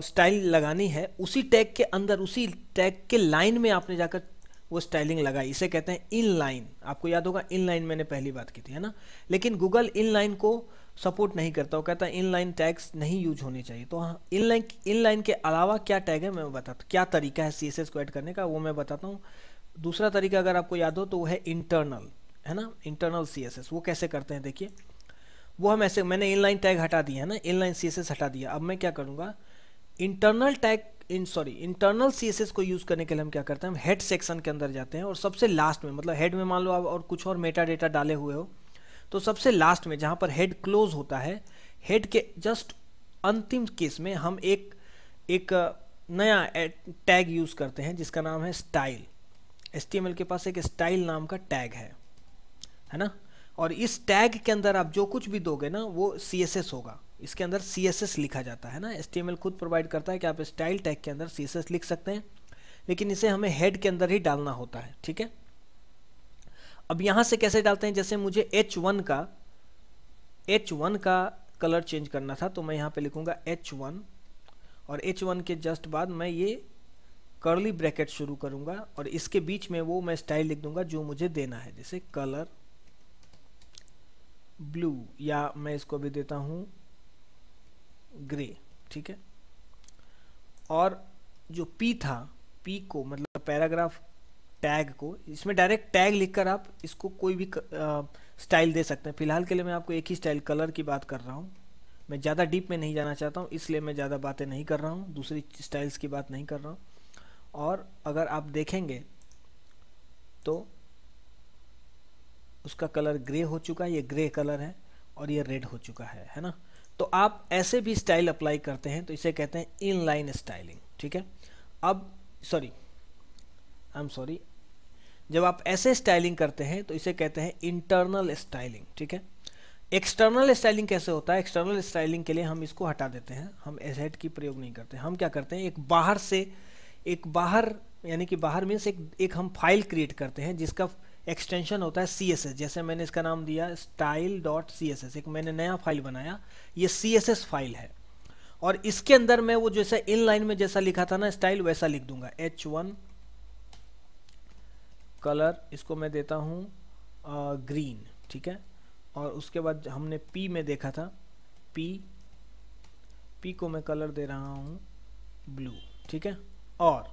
स्टाइल लगानी है उसी टैग के अंदर उसी टैग के लाइन में आपने जाकर वो स्टाइलिंग लगाई इसे कहते हैं इन लाइन आपको याद होगा इन लाइन मैंने पहली बात की थी है ना लेकिन गूगल इन लाइन को सपोर्ट नहीं करता वो कहता है इन लाइन टैग्स नहीं यूज होने चाहिए तो हाँ इन लाइन इन लाइन के अलावा क्या टैग है मैं बताता हूँ क्या तरीका है सी एस एस को ऐड करने का वो मैं बताता हूँ दूसरा तरीका अगर आपको याद हो तो वो है इंटरनल है ना इंटरनल सी वो कैसे करते हैं देखिए वो हम ऐसे मैंने इनलाइन टैग हटा दिया है ना इनलाइन सी हटा दिया अब मैं क्या करूँगा internal tag in sorry internal C को यूज़ करने के लिए हम क्या करते हैं हम हेड सेक्शन के अंदर जाते हैं और सबसे लास्ट में मतलब हेड में मान लो आप और कुछ और मेटा डेटा डाले हुए हो तो सबसे लास्ट में जहाँ पर हेड क्लोज होता है हेड के जस्ट अंतिम केस में हम एक एक नया टैग यूज़ करते हैं जिसका नाम है स्टाइल एच के पास एक स्टाइल नाम का टैग है है ना और इस टैग के अंदर आप जो कुछ भी दोगे ना वो सी होगा इसके अंदर सी लिखा जाता है ना एच खुद प्रोवाइड करता है कि आप स्टाइल टैग के अंदर सी लिख सकते हैं लेकिन इसे हमें हेड के अंदर ही डालना होता है ठीक है अब यहां से कैसे डालते हैं जैसे मुझे H1 का H1 का कलर चेंज करना था तो मैं यहाँ पे लिखूंगा H1 और H1 के जस्ट बाद मैं ये करली ब्रैकेट शुरू करूंगा और इसके बीच में वो मैं स्टाइल लिख दूंगा जो मुझे देना है जैसे कलर ब्लू या मैं इसको भी देता हूँ ग्रे ठीक है और जो पी था पी को मतलब पैराग्राफ टैग को इसमें डायरेक्ट टैग लिखकर आप इसको कोई भी स्टाइल दे सकते हैं फिलहाल के लिए मैं आपको एक ही स्टाइल कलर की बात कर रहा हूँ मैं ज़्यादा डीप में नहीं जाना चाहता हूँ इसलिए मैं ज़्यादा बातें नहीं कर रहा हूँ दूसरी स्टाइल्स की बात नहीं कर रहा हूँ और अगर आप देखेंगे तो उसका कलर ग्रे हो चुका है ये ग्रे कलर है और ये रेड हो चुका है है ना तो आप ऐसे भी स्टाइल अप्लाई करते हैं तो इसे कहते हैं इन लाइन स्टाइलिंग ठीक है अब सॉरी आई एम सॉरी जब आप ऐसे स्टाइलिंग करते हैं तो इसे कहते हैं इंटरनल स्टाइलिंग ठीक है एक्सटर्नल स्टाइलिंग कैसे होता है एक्सटर्नल स्टाइलिंग के लिए हम इसको हटा देते हैं हम एसेट की प्रयोग नहीं करते हम क्या करते हैं एक बाहर से एक बाहर यानी कि बाहर मीन्स एक एक हम फाइल क्रिएट करते हैं जिसका एक्सटेंशन होता है सी एस एस जैसे मैंने इसका नाम दिया style dot C S S एक मैंने नया फाइल बनाया ये सी एस एस फाइल है और इसके अंदर मैं वो जैसा इन लाइन में जैसा लिखा था ना स्टाइल वैसा लिख दूंगा एच वन कलर इसको मैं देता हूँ ग्रीन ठीक है और उसके बाद हमने पी में देखा था पी पी को मैं कलर दे रहा हूँ ब्लू ठीक है और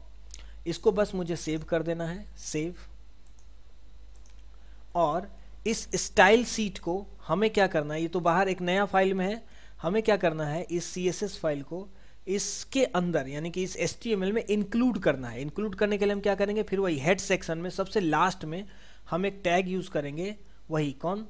इसको बस मुझे सेव कर देना है सेव और इस स्टाइल सीट को हमें क्या करना है ये तो बाहर एक नया फाइल में है हमें क्या करना है इस सी फाइल को इसके अंदर यानी कि इस एस में इंक्लूड करना है इंक्लूड करने के लिए हम क्या करेंगे फिर वही हेड सेक्शन में सबसे लास्ट में हम एक टैग यूज़ करेंगे वही कौन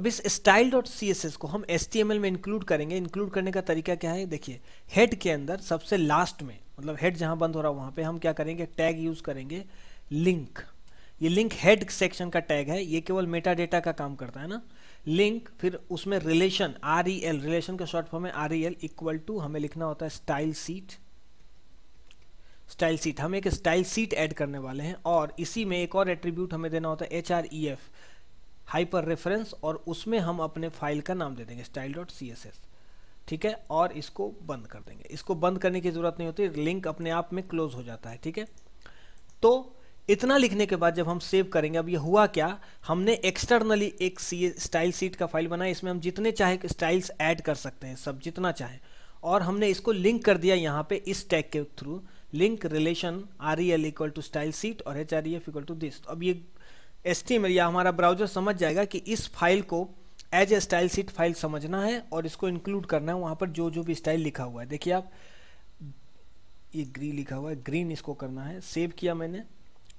अब इस style dot C S S को हम एस टी एम एल में इंक्लूड करेंगे इंक्लूड करने का तरीका क्या है देखिए हेड के अंदर सबसे लास्ट में मतलब हेड जहाँ बंद हो रहा है वहाँ पे हम क्या करेंगे टैग यूज़ करेंगे लिंक ये लिंक हेड सेक्शन का टैग है ये केवल मेटा डेटा का काम करता है ना लिंक फिर उसमें relation R E L relation का शॉर्ट फॉर्म है R E L equal to हमें लिखना होता है स्टाइल सीट स्टाइल सीट हम एक स्टाइल सीट ऐड करने वाले हैं और इसी में एक और एट्रीब्यूट हमें देना होता है H R E F hyper reference और उसमें हम अपने फाइल का नाम दे देंगे style dot C S S ठीक है और इसको बंद कर देंगे इसको बंद करने की ज़रूरत नहीं होती लिंक अपने आप में क्लोज हो जाता है ठीक है तो इतना लिखने के बाद जब हम सेव करेंगे अब ये हुआ क्या हमने एक्सटर्नली एक सी स्टाइल सीट का फाइल बनाया इसमें हम जितने चाहे स्टाइल्स ऐड कर सकते हैं सब जितना चाहे और हमने इसको लिंक कर दिया यहाँ पे इस टैग के through link relation R E L equal to style sheet और H R E F equal to this अब ये एस्टीमर या हमारा ब्राउजर समझ जाएगा कि इस फाइल को as a style sheet file समझना है और इसको इंक्लूड करना है वहाँ पर जो जो भी स्टाइल लिखा हुआ है देखिए आप ये ग्री लिखा हुआ है ग्रीन इसको करना है सेव किया मैंने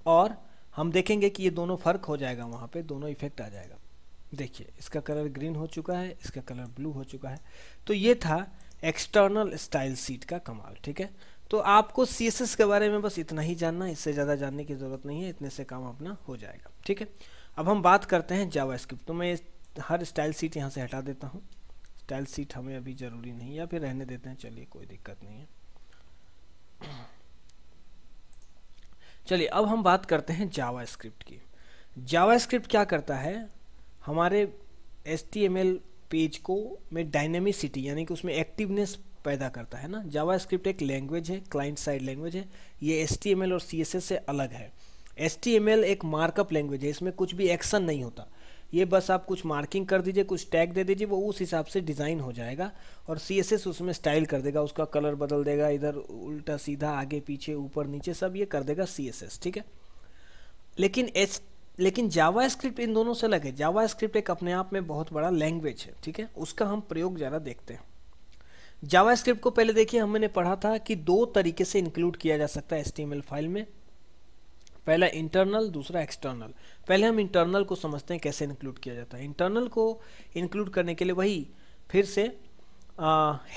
और हम देखेंगे कि ये दोनों फ़र्क हो जाएगा वहाँ पे दोनों इफेक्ट आ जाएगा देखिए इसका कलर ग्रीन हो चुका है इसका कलर ब्लू हो चुका है तो ये था एक्सटर्नल स्टाइल सीट का कमाल ठीक है तो आपको सी के बारे में बस इतना ही जानना इससे ज़्यादा जानने की ज़रूरत नहीं है इतने से काम अपना हो जाएगा ठीक है अब हम बात करते हैं जावा तो मैं हर स्टाइल सीट यहाँ से हटा देता हूँ स्टाइल सीट हमें अभी ज़रूरी नहीं या फिर रहने देते हैं चलिए कोई दिक्कत नहीं है चलिए अब हम बात करते हैं जावा की जावा क्या करता है हमारे एस पेज को में डायनेमिसिटी यानी कि उसमें एक्टिवनेस पैदा करता है ना जावास्क्रिप्ट एक लैंग्वेज है क्लाइंट साइड लैंग्वेज है ये एस और सी से अलग है एस एक मार्कअप लैंग्वेज है इसमें कुछ भी एक्शन नहीं होता ये बस आप कुछ मार्किंग कर दीजिए कुछ टैग दे दीजिए वो उस हिसाब से डिज़ाइन हो जाएगा और सी उसमें स्टाइल कर देगा उसका कलर बदल देगा इधर उल्टा सीधा आगे पीछे ऊपर नीचे सब ये कर देगा सी ठीक है लेकिन एच लेकिन जावा स्क्रिप्ट इन दोनों से अलग है जावा स्क्रिप्ट एक अपने आप में बहुत बड़ा लैंग्वेज है ठीक है उसका हम प्रयोग ज़्यादा देखते हैं जावास्क्रिप्ट को पहले देखिए हमने पढ़ा था कि दो तरीके से इंक्लूड किया जा सकता है एच फाइल में पहला इंटरनल दूसरा एक्सटर्नल पहले हम इंटरनल को समझते हैं कैसे इंक्लूड किया जाता है इंटरनल को इंक्लूड करने के लिए वही फिर से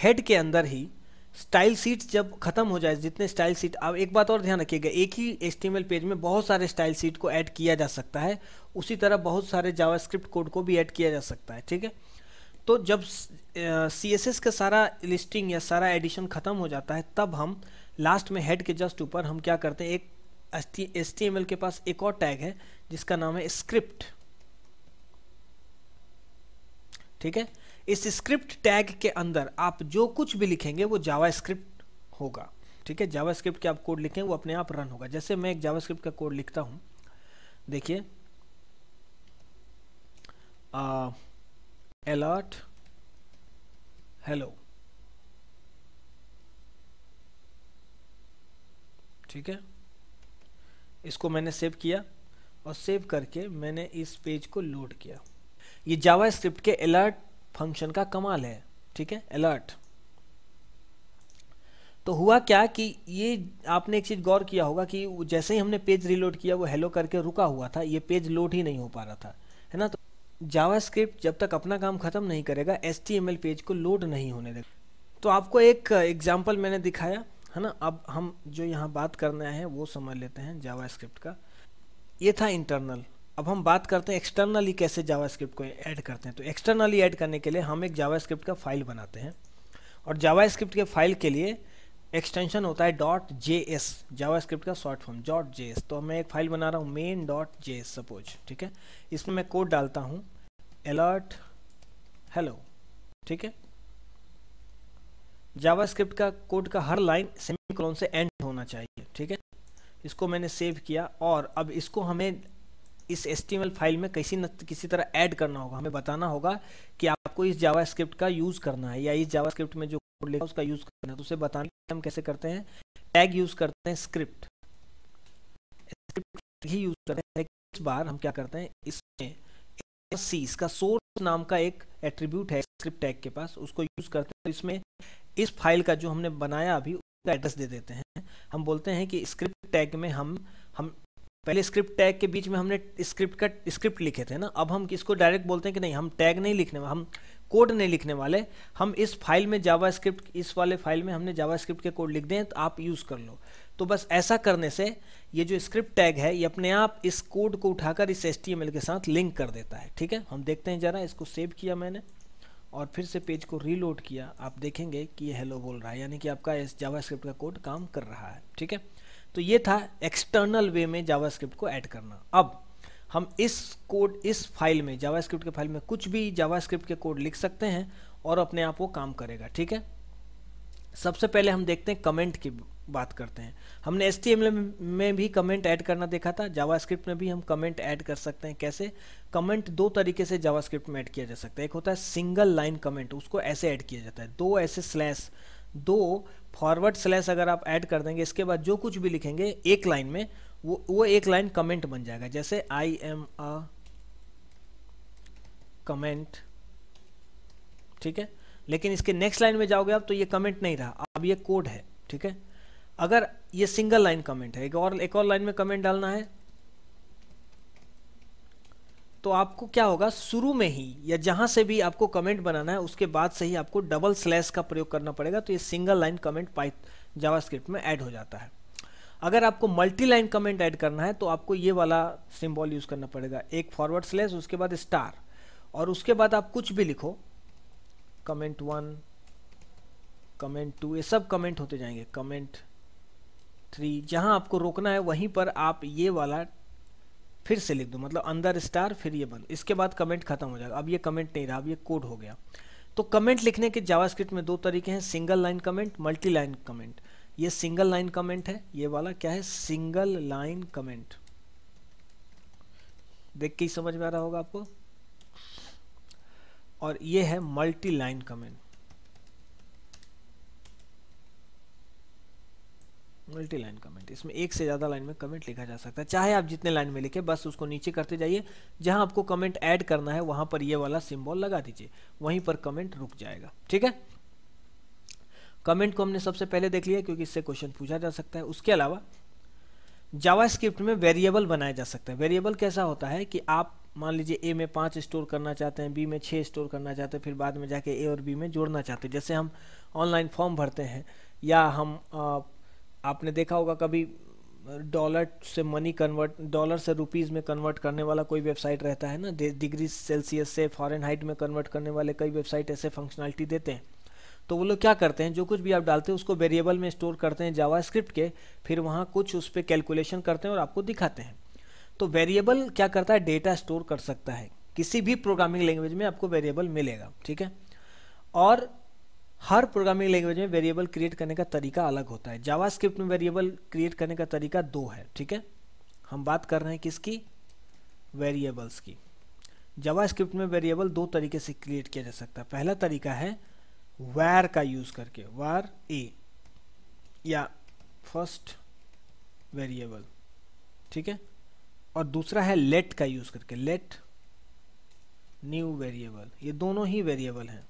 हेड के अंदर ही स्टाइल सीट जब खत्म हो जाए जितने स्टाइल सीट अब एक बात और ध्यान रखिएगा एक ही एस पेज में बहुत सारे स्टाइल सीट को ऐड किया जा सकता है उसी तरह बहुत सारे जावास्क्रिप्ट कोड को भी ऐड किया जा सकता है ठीक है तो जब सी एस एस का सारा लिस्टिंग या सारा एडिशन ख़त्म हो जाता है तब हम लास्ट में हेड के जस्ट ऊपर हम क्या करते हैं एक एस टी एम एल के पास एक और टैग है जिसका नाम है स्क्रिप्ट ठीक है इस स्क्रिप्ट टैग के अंदर आप जो कुछ भी लिखेंगे वो जावा स्क्रिप्ट होगा ठीक है जावा स्क्रिप्ट के आप कोड लिखें वो अपने आप रन होगा जैसे मैं एक जावा स्क्रिप्ट का कोड लिखता हूँ देखिए alert hello ठीक है इसको मैंने सेव किया और सेव करके मैंने इस पेज को लोड किया ये जावा स्क्रिप्ट के अलर्ट फंक्शन का कमाल है ठीक है अलर्ट तो हुआ क्या कि ये आपने एक चीज़ गौर किया होगा कि जैसे ही हमने पेज रीलोड किया वो हेलो करके रुका हुआ था ये पेज लोड ही नहीं हो पा रहा था है ना तो जावास्क्रिप्ट जब तक अपना काम ख़त्म नहीं करेगा एस पेज को लोड नहीं होने देगा तो आपको एक एग्जाम्पल मैंने दिखाया है ना अब हम जो यहाँ बात करना है वो समझ लेते हैं जावास्क्रिप्ट का ये था इंटरनल अब हम बात करते हैं एक्सटर्नली कैसे जावास्क्रिप्ट को ऐड करते हैं तो एक्सटर्नली ऐड करने के लिए हम एक जावास्क्रिप्ट का फाइल बनाते हैं और जावास्क्रिप्ट के फाइल के लिए एक्सटेंशन होता है डॉट जे एस जावा का short form dot J S तो मैं एक फाइल बना रहा हूँ main dot J S suppose ठीक है इसमें मैं कोड डालता हूँ अलर्ट हेलो ठीक है जावास्क्रिप्ट का कोड का हर लाइन सेमीकोलन से एंड होना चाहिए ठीक है इसको मैंने सेव किया और अब इसको हमें इस एस फाइल में किसी न किसी तरह ऐड करना होगा हमें बताना होगा कि आपको इस जावास्क्रिप्ट का यूज़ करना है या इस जावास्क्रिप्ट में जो कोड लिखा उसका यूज़ करना है तो उसे बताने हम कैसे करते हैं टैग यूज़ करते हैं स्क्रिप्ट स्क्रिप्ट ही यूज़ करते हैं इस बार हम क्या करते हैं इसमें सी इसका सोर्स नाम का एक एट्रीब्यूट है स्क्रिप्ट टैग के पास उसको यूज़ करते हैं इसमें इस फाइल का जो हमने बनाया अभी उसका एड्रेस दे देते हैं हम बोलते हैं कि स्क्रिप्ट टैग में हम हम पहले स्क्रिप्ट टैग के बीच में हमने स्क्रिप्ट का स्क्रिप्ट लिखे थे ना अब हम किसको डायरेक्ट बोलते हैं कि नहीं हम टैग नहीं लिखने वाले हम कोड नहीं लिखने वाले हम इस फाइल में जावा स्क्रिप्ट इस वाले फाइल में हमने जावा स्क्रिप्ट के कोड लिख दें तो आप यूज़ कर लो तो बस ऐसा करने से ये जो स्क्रिप्ट टैग है ये अपने आप इस कोड को उठाकर इस एस के साथ लिंक कर देता है ठीक है हम देखते हैं ज़रा इसको सेव किया मैंने और फिर से पेज को रीलोड किया आप देखेंगे कि ये हेलो बोल रहा है यानी कि आपका इस जावा का कोड काम कर रहा है ठीक है तो ये था एक्सटर्नल वे में जावा को ऐड करना अब हम इस कोड इस फाइल में जावा के फाइल में कुछ भी जावा के कोड लिख सकते हैं और अपने आप वो काम करेगा ठीक है सबसे पहले हम देखते हैं कमेंट की बात करते हैं हमने एस में भी कमेंट ऐड करना देखा था जावास्क्रिप्ट में भी हम कमेंट ऐड कर सकते हैं कैसे कमेंट दो तरीके से जावास्क्रिप्ट में ऐड किया जा सकता है एक होता है सिंगल लाइन कमेंट उसको ऐसे ऐड किया जाता है दो ऐसे स्लैश दो फॉरवर्ड स्लैश अगर आप ऐड कर देंगे इसके बाद जो कुछ भी लिखेंगे एक लाइन में वो वो एक लाइन कमेंट बन जाएगा जैसे आई एम अ कमेंट ठीक है लेकिन इसके नेक्स्ट लाइन में जाओगे आप तो ये कमेंट नहीं रहा अब ये कोड है ठीक है अगर ये सिंगल लाइन कमेंट है एक और एक और लाइन में कमेंट डालना है तो आपको क्या होगा शुरू में ही या जहां से भी आपको कमेंट बनाना है उसके बाद से ही आपको डबल स्लैश का प्रयोग करना पड़ेगा तो ये सिंगल लाइन कमेंट पाइथ जावास्क्रिप्ट में ऐड हो जाता है अगर आपको मल्टी लाइन कमेंट ऐड करना है तो आपको ये वाला सिंबल यूज़ करना पड़ेगा एक फॉरवर्ड स्लैश उसके बाद स्टार और उसके बाद आप कुछ भी लिखो कमेंट वन कमेंट टू ये सब कमेंट होते जाएंगे कमेंट थ्री जहां आपको रोकना है वहीं पर आप ये वाला फिर से लिख दो मतलब अंदर स्टार फिर ये बंद इसके बाद कमेंट खत्म हो जाएगा अब ये कमेंट नहीं रहा अब ये कोड हो गया तो कमेंट लिखने के जावास्क्रिप्ट में दो तरीके हैं single line comment multi line comment ये सिंगल लाइन कमेंट है ये वाला क्या है सिंगल लाइन कमेंट देख के ही समझ में आ रहा होगा आपको और ये है multi line comment multi line comment इसमें एक से ज़्यादा लाइन में कमेंट लिखा जा सकता है चाहे आप जितने लाइन में लिखे बस उसको नीचे करते जाइए जहां आपको कमेंट ऐड करना है वहां पर ये वाला सिंबल लगा दीजिए वहीं पर कमेंट रुक जाएगा ठीक है कमेंट को हमने सबसे पहले देख लिया क्योंकि इससे क्वेश्चन पूछा जा सकता है उसके अलावा जावा में वेरिएबल बनाया जा सकता है वेरिएबल कैसा होता है कि आप मान लीजिए ए में पाँच स्टोर करना चाहते हैं बी में छः स्टोर करना चाहते हैं फिर बाद में जाके ए और बी में जोड़ना चाहते हैं जैसे हम ऑनलाइन फॉर्म भरते हैं या हम आ, आपने देखा होगा कभी डॉलर से मनी कन्वर्ट डॉलर से रुपीज़ में कन्वर्ट करने वाला कोई वेबसाइट रहता है ना डिग्री सेल्सियस से फॉरन हाइट में कन्वर्ट करने वाले कई वेबसाइट ऐसे फंक्शनलिटी देते हैं तो वो लोग क्या करते हैं जो कुछ भी आप डालते हैं उसको वेरिएबल में स्टोर करते हैं जावा के फिर वहाँ कुछ उस पर कैलकुलेशन करते हैं और आपको दिखाते हैं तो वेरिएबल क्या करता है डेटा स्टोर कर सकता है किसी भी प्रोग्रामिंग लैंग्वेज में आपको वेरिएबल मिलेगा ठीक है और हर प्रोग्रामिंग लैंग्वेज में वेरिएबल क्रिएट करने का तरीका अलग होता है जावास्क्रिप्ट में वेरिएबल क्रिएट करने का तरीका दो है ठीक है हम बात कर रहे हैं किसकी वेरिएबल्स की जावास्क्रिप्ट में वेरिएबल दो तरीके से क्रिएट किया जा सकता है पहला तरीका है वैर का यूज़ करके वार ए या फर्स्ट वेरिएबल ठीक है और दूसरा है लेट का यूज़ करके लेट न्यू वेरिएबल ये दोनों ही वेरिएबल हैं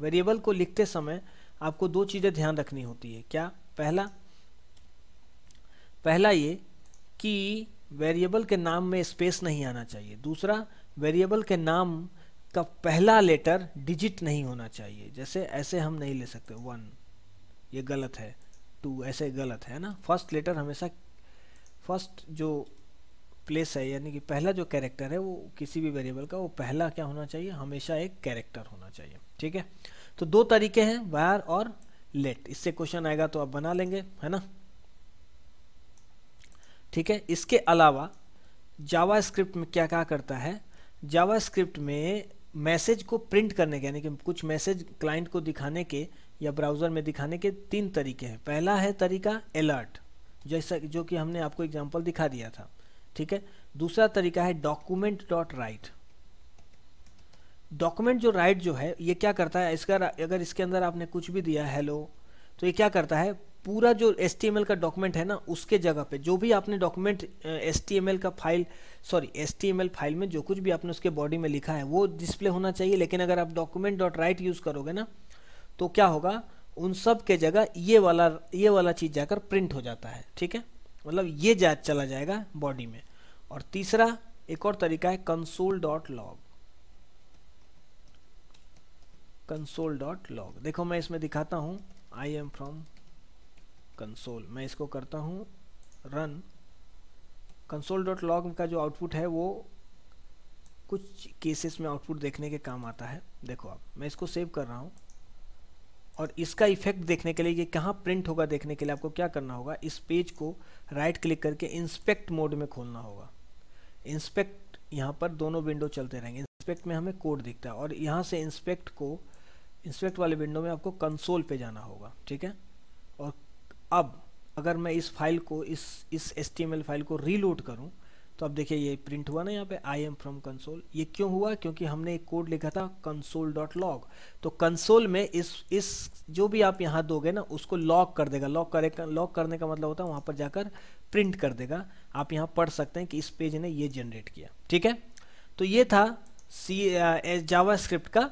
वेरिएबल को लिखते समय आपको दो चीज़ें ध्यान रखनी होती है क्या पहला पहला ये कि वेरिएबल के नाम में स्पेस नहीं आना चाहिए दूसरा वेरिएबल के नाम का पहला लेटर डिजिट नहीं होना चाहिए जैसे ऐसे हम नहीं ले सकते वन ये गलत है टू ऐसे गलत है ना फर्स्ट लेटर हमेशा फर्स्ट जो प्लेस है यानी कि पहला जो कैरेक्टर है वो किसी भी वेरिएबल का वो पहला क्या होना चाहिए हमेशा एक कैरेक्टर होना चाहिए ठीक है तो दो तरीके हैं वायर और लेट इससे क्वेश्चन आएगा तो आप बना लेंगे है ना ठीक है इसके अलावा जावा स्क्रिप्ट में क्या क्या करता है जावा स्क्रिप्ट में मैसेज को प्रिंट करने के यानी कि कुछ मैसेज क्लाइंट को दिखाने के या ब्राउज़र में दिखाने के तीन तरीके हैं पहला है तरीका अलर्ट जैसा जो कि हमने आपको एग्जाम्पल दिखा दिया था ठीक है दूसरा तरीका है डॉक्यूमेंट डॉट राइट डॉक्यूमेंट जो राइट जो है ये क्या करता है इसका अगर इसके अंदर आपने कुछ भी दिया हेलो तो ये क्या करता है पूरा जो एस का डॉक्यूमेंट है ना उसके जगह पे जो भी आपने डॉक्यूमेंट एस का फाइल सॉरी एस फाइल में जो कुछ भी आपने उसके बॉडी में लिखा है वो डिस्प्ले होना चाहिए लेकिन अगर आप डॉक्यूमेंट डॉट राइट यूज़ करोगे ना तो क्या होगा उन सब के जगह ये वाला ये वाला चीज़ जाकर प्रिंट हो जाता है ठीक है मतलब ये जा चला जाएगा बॉडी में और तीसरा एक और तरीका है console dot log console dot log देखो मैं इसमें दिखाता हूँ आई एम फ्रॉम कंसोल मैं इसको करता हूँ रन कंसोल डॉट लॉग का जो आउटपुट है वो कुछ केसेस में आउटपुट देखने के काम आता है देखो आप मैं इसको सेव कर रहा हूँ और इसका इफेक्ट देखने के लिए ये कहाँ प्रिंट होगा देखने के लिए आपको क्या करना होगा इस पेज को राइट क्लिक करके इंस्पेक्ट मोड में खोलना होगा इंस्पेक्ट यहाँ पर दोनों विंडो चलते रहेंगे इंस्पेक्ट में हमें कोड दिखता है और यहाँ से इंस्पेक्ट को इंस्पेक्ट वाले विंडो में आपको कंसोल पे जाना होगा ठीक है और अब अगर मैं इस फाइल को इस इस एस फाइल को रीलोड करूँ तो अब देखिए ये प्रिंट हुआ ना यहाँ पे आई एम फ्रॉम कंसोल ये क्यों हुआ क्योंकि हमने एक कोड लिखा था कंसोल डॉट लॉग तो कंसोल में इस इस जो भी आप यहाँ दोगे ना उसको लॉक कर देगा लॉक करे लॉक करने का मतलब होता है वहाँ पर जाकर प्रिंट कर देगा आप यहाँ पढ़ सकते हैं कि इस पेज ने ये जनरेट किया ठीक है तो ये था सी जावा स्क्रिप्ट का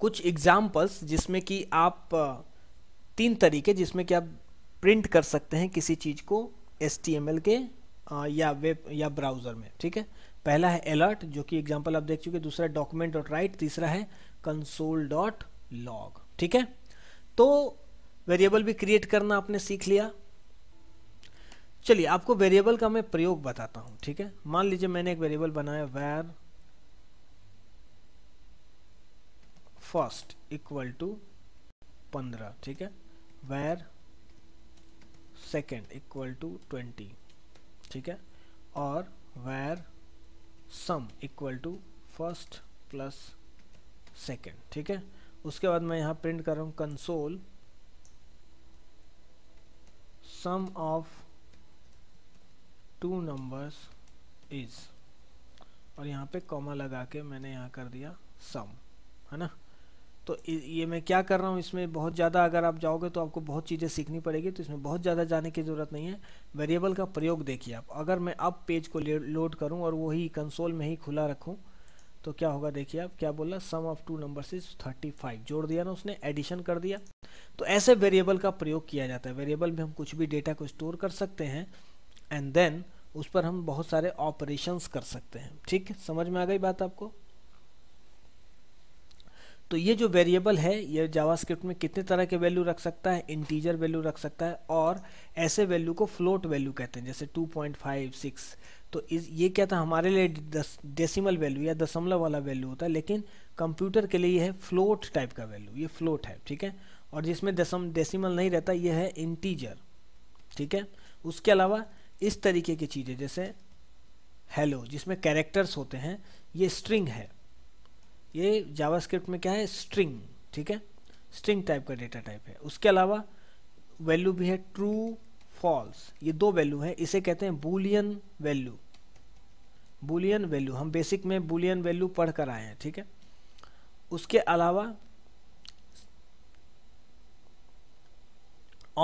कुछ एग्जाम्पल्स जिसमें कि आप uh, तीन तरीके जिसमें कि आप प्रिंट कर सकते हैं किसी चीज़ को एस के या वेब या ब्राउज़र में ठीक है पहला है अलर्ट जो कि एग्जाम्पल आप देख चुके दूसरा डॉक्यूमेंट डॉट राइट तीसरा है कंसोल डॉट लॉग ठीक है तो वेरिएबल भी क्रिएट करना आपने सीख लिया चलिए आपको वेरिएबल का मैं प्रयोग बताता हूं ठीक है मान लीजिए मैंने एक वेरिएबल बनाया वेर फर्स्ट इक्वल टू पंद्रह ठीक है var second equal to twenty ठीक है और var sum equal to first plus second ठीक है उसके बाद मैं यहाँ प्रिंट कर रहा हूँ console sum of two numbers is और यहाँ पे कॉमा लगा के मैंने यहाँ कर दिया सम है ना तो ये मैं क्या कर रहा हूँ इसमें बहुत ज़्यादा अगर आप जाओगे तो आपको बहुत चीज़ें सीखनी पड़ेगी तो इसमें बहुत ज़्यादा जाने की ज़रूरत नहीं है वेरिएबल का प्रयोग देखिए आप अगर मैं अब पेज को लोड करूँ और वही कंसोल में ही खुला रखूँ तो क्या होगा देखिए आप क्या बोला sum of two number is thirty five जोड़ दिया ना उसने एडिशन कर दिया तो ऐसे वेरिएबल का प्रयोग किया जाता है वेरिएबल में हम कुछ भी डेटा को स्टोर कर सकते हैं एंड देन उस पर हम बहुत सारे ऑपरेशंस कर सकते हैं ठीक है समझ में आ गई बात आपको तो ये जो वेरिएबल है ये जावास्क्रिप्ट में कितने तरह के वैल्यू रख सकता है इंटीजर वैल्यू रख सकता है और ऐसे वैल्यू को फ्लोट वैल्यू कहते हैं जैसे 2.56 तो इस ये क्या था हमारे लिए डेसिमल वैल्यू या दशमलव वाला वैल्यू होता है लेकिन कंप्यूटर के लिए यह है फ्लोट टाइप का वैल्यू ये फ्लोट है ठीक है और जिसमें दसम डेसीमल नहीं रहता यह है इंटीजर ठीक है उसके अलावा इस तरीके की चीज़ें जैसे हेलो जिसमें कैरेक्टर्स होते हैं ये स्ट्रिंग है ये जावास्क्रिप्ट में क्या है स्ट्रिंग ठीक है स्ट्रिंग टाइप का डेटा टाइप है उसके अलावा वैल्यू भी है ट्रू फॉल्स ये दो वैल्यू है इसे कहते हैं बुलियन वैल्यू बुलियन वैल्यू हम बेसिक में बुलियन वैल्यू पढ़ कर आए हैं ठीक है उसके अलावा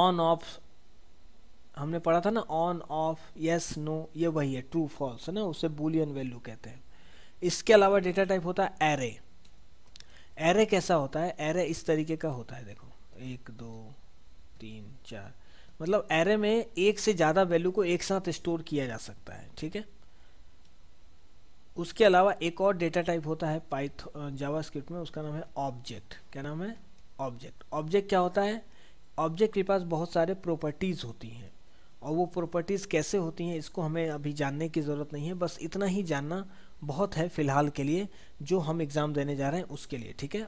ऑन ऑफ हमने पढ़ा था ना ऑन ऑफ यस नो ये वही है ट्रू फॉल्स है ना उसे बुलियन वैल्यू कहते हैं इसके अलावा डेटा टाइप होता है एरे एरे कैसा होता है एरे इस तरीके का होता है देखो एक दो तीन चार मतलब एरे में एक से ज़्यादा वैल्यू को एक साथ स्टोर किया जा सकता है ठीक है उसके अलावा एक और डेटा टाइप होता है पाइथ जावास्क्रिप्ट में उसका नाम है ऑब्जेक्ट क्या नाम है ऑब्जेक्ट ऑब्जेक्ट क्या होता है ऑब्जेक्ट के पास बहुत सारे प्रॉपर्टीज़ होती हैं और वो प्रॉपर्टीज़ कैसे होती हैं इसको हमें अभी जानने की ज़रूरत नहीं है बस इतना ही जानना बहुत है फ़िलहाल के लिए जो हम एग्ज़ाम देने जा रहे हैं उसके लिए ठीक है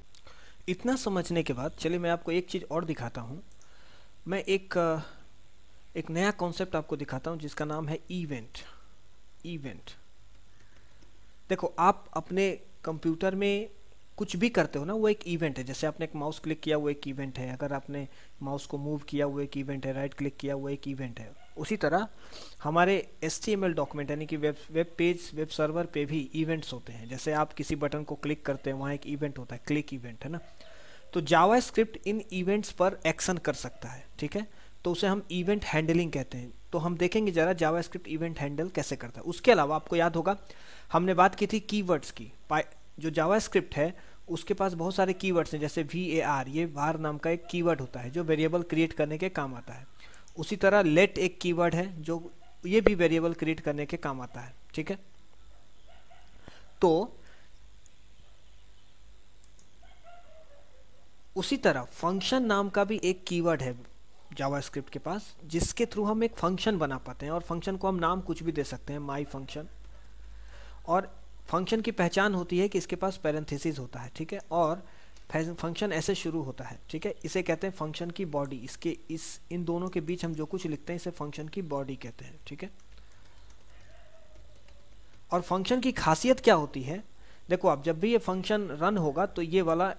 इतना समझने के बाद चलिए मैं आपको एक चीज़ और दिखाता हूँ मैं एक एक नया कॉन्सेप्ट आपको दिखाता हूँ जिसका नाम है इवेंट इवेंट देखो आप अपने कंप्यूटर में कुछ भी करते हो ना वो एक इवेंट है जैसे आपने एक माउस क्लिक किया वो एक इवेंट है अगर आपने माउस को मूव किया वो एक इवेंट है राइट क्लिक किया वो एक इवेंट है उसी तरह हमारे एस डॉक्यूमेंट यानी कि web web page web server पे भी इवेंट्स होते हैं जैसे आप किसी बटन को क्लिक करते हैं वहाँ एक इवेंट होता है क्लिक इवेंट है ना तो जावा स्क्रिप्ट इन इवेंट्स पर एक्शन कर सकता है ठीक है तो उसे हम इवेंट हैंडलिंग कहते हैं तो हम देखेंगे ज़रा जावा स्क्रिप्ट इवेंट हैंडल कैसे करता है उसके अलावा आपको याद होगा हमने बात की थी वर्ड्स की जो जावा स्क्रिप्ट है उसके पास बहुत सारे कीवर्ड्स हैं जैसे वी ए आर ये वार नाम का एक कीवर्ड होता है जो वेरिएबल क्रिएट करने के काम आता है उसी तरह लेट एक कीवर्ड है जो ये भी वेरिएबल क्रिएट करने के काम आता है ठीक है तो उसी तरह फंक्शन नाम का भी एक कीवर्ड है जावास्क्रिप्ट के पास जिसके थ्रू हम एक फंक्शन बना पाते हैं और फंक्शन को हम नाम कुछ भी दे सकते हैं माई फंक्शन और फंक्शन की पहचान होती है कि इसके पास पैरेंथेसिस होता है ठीक है और फंक्शन ऐसे शुरू होता है ठीक है इसे कहते हैं फंक्शन की बॉडी इसके इस इन दोनों के बीच हम जो कुछ लिखते हैं इसे फंक्शन की बॉडी कहते हैं ठीक है और फंक्शन की खासियत क्या होती है देखो आप जब भी ये फंक्शन रन होगा तो ये वाला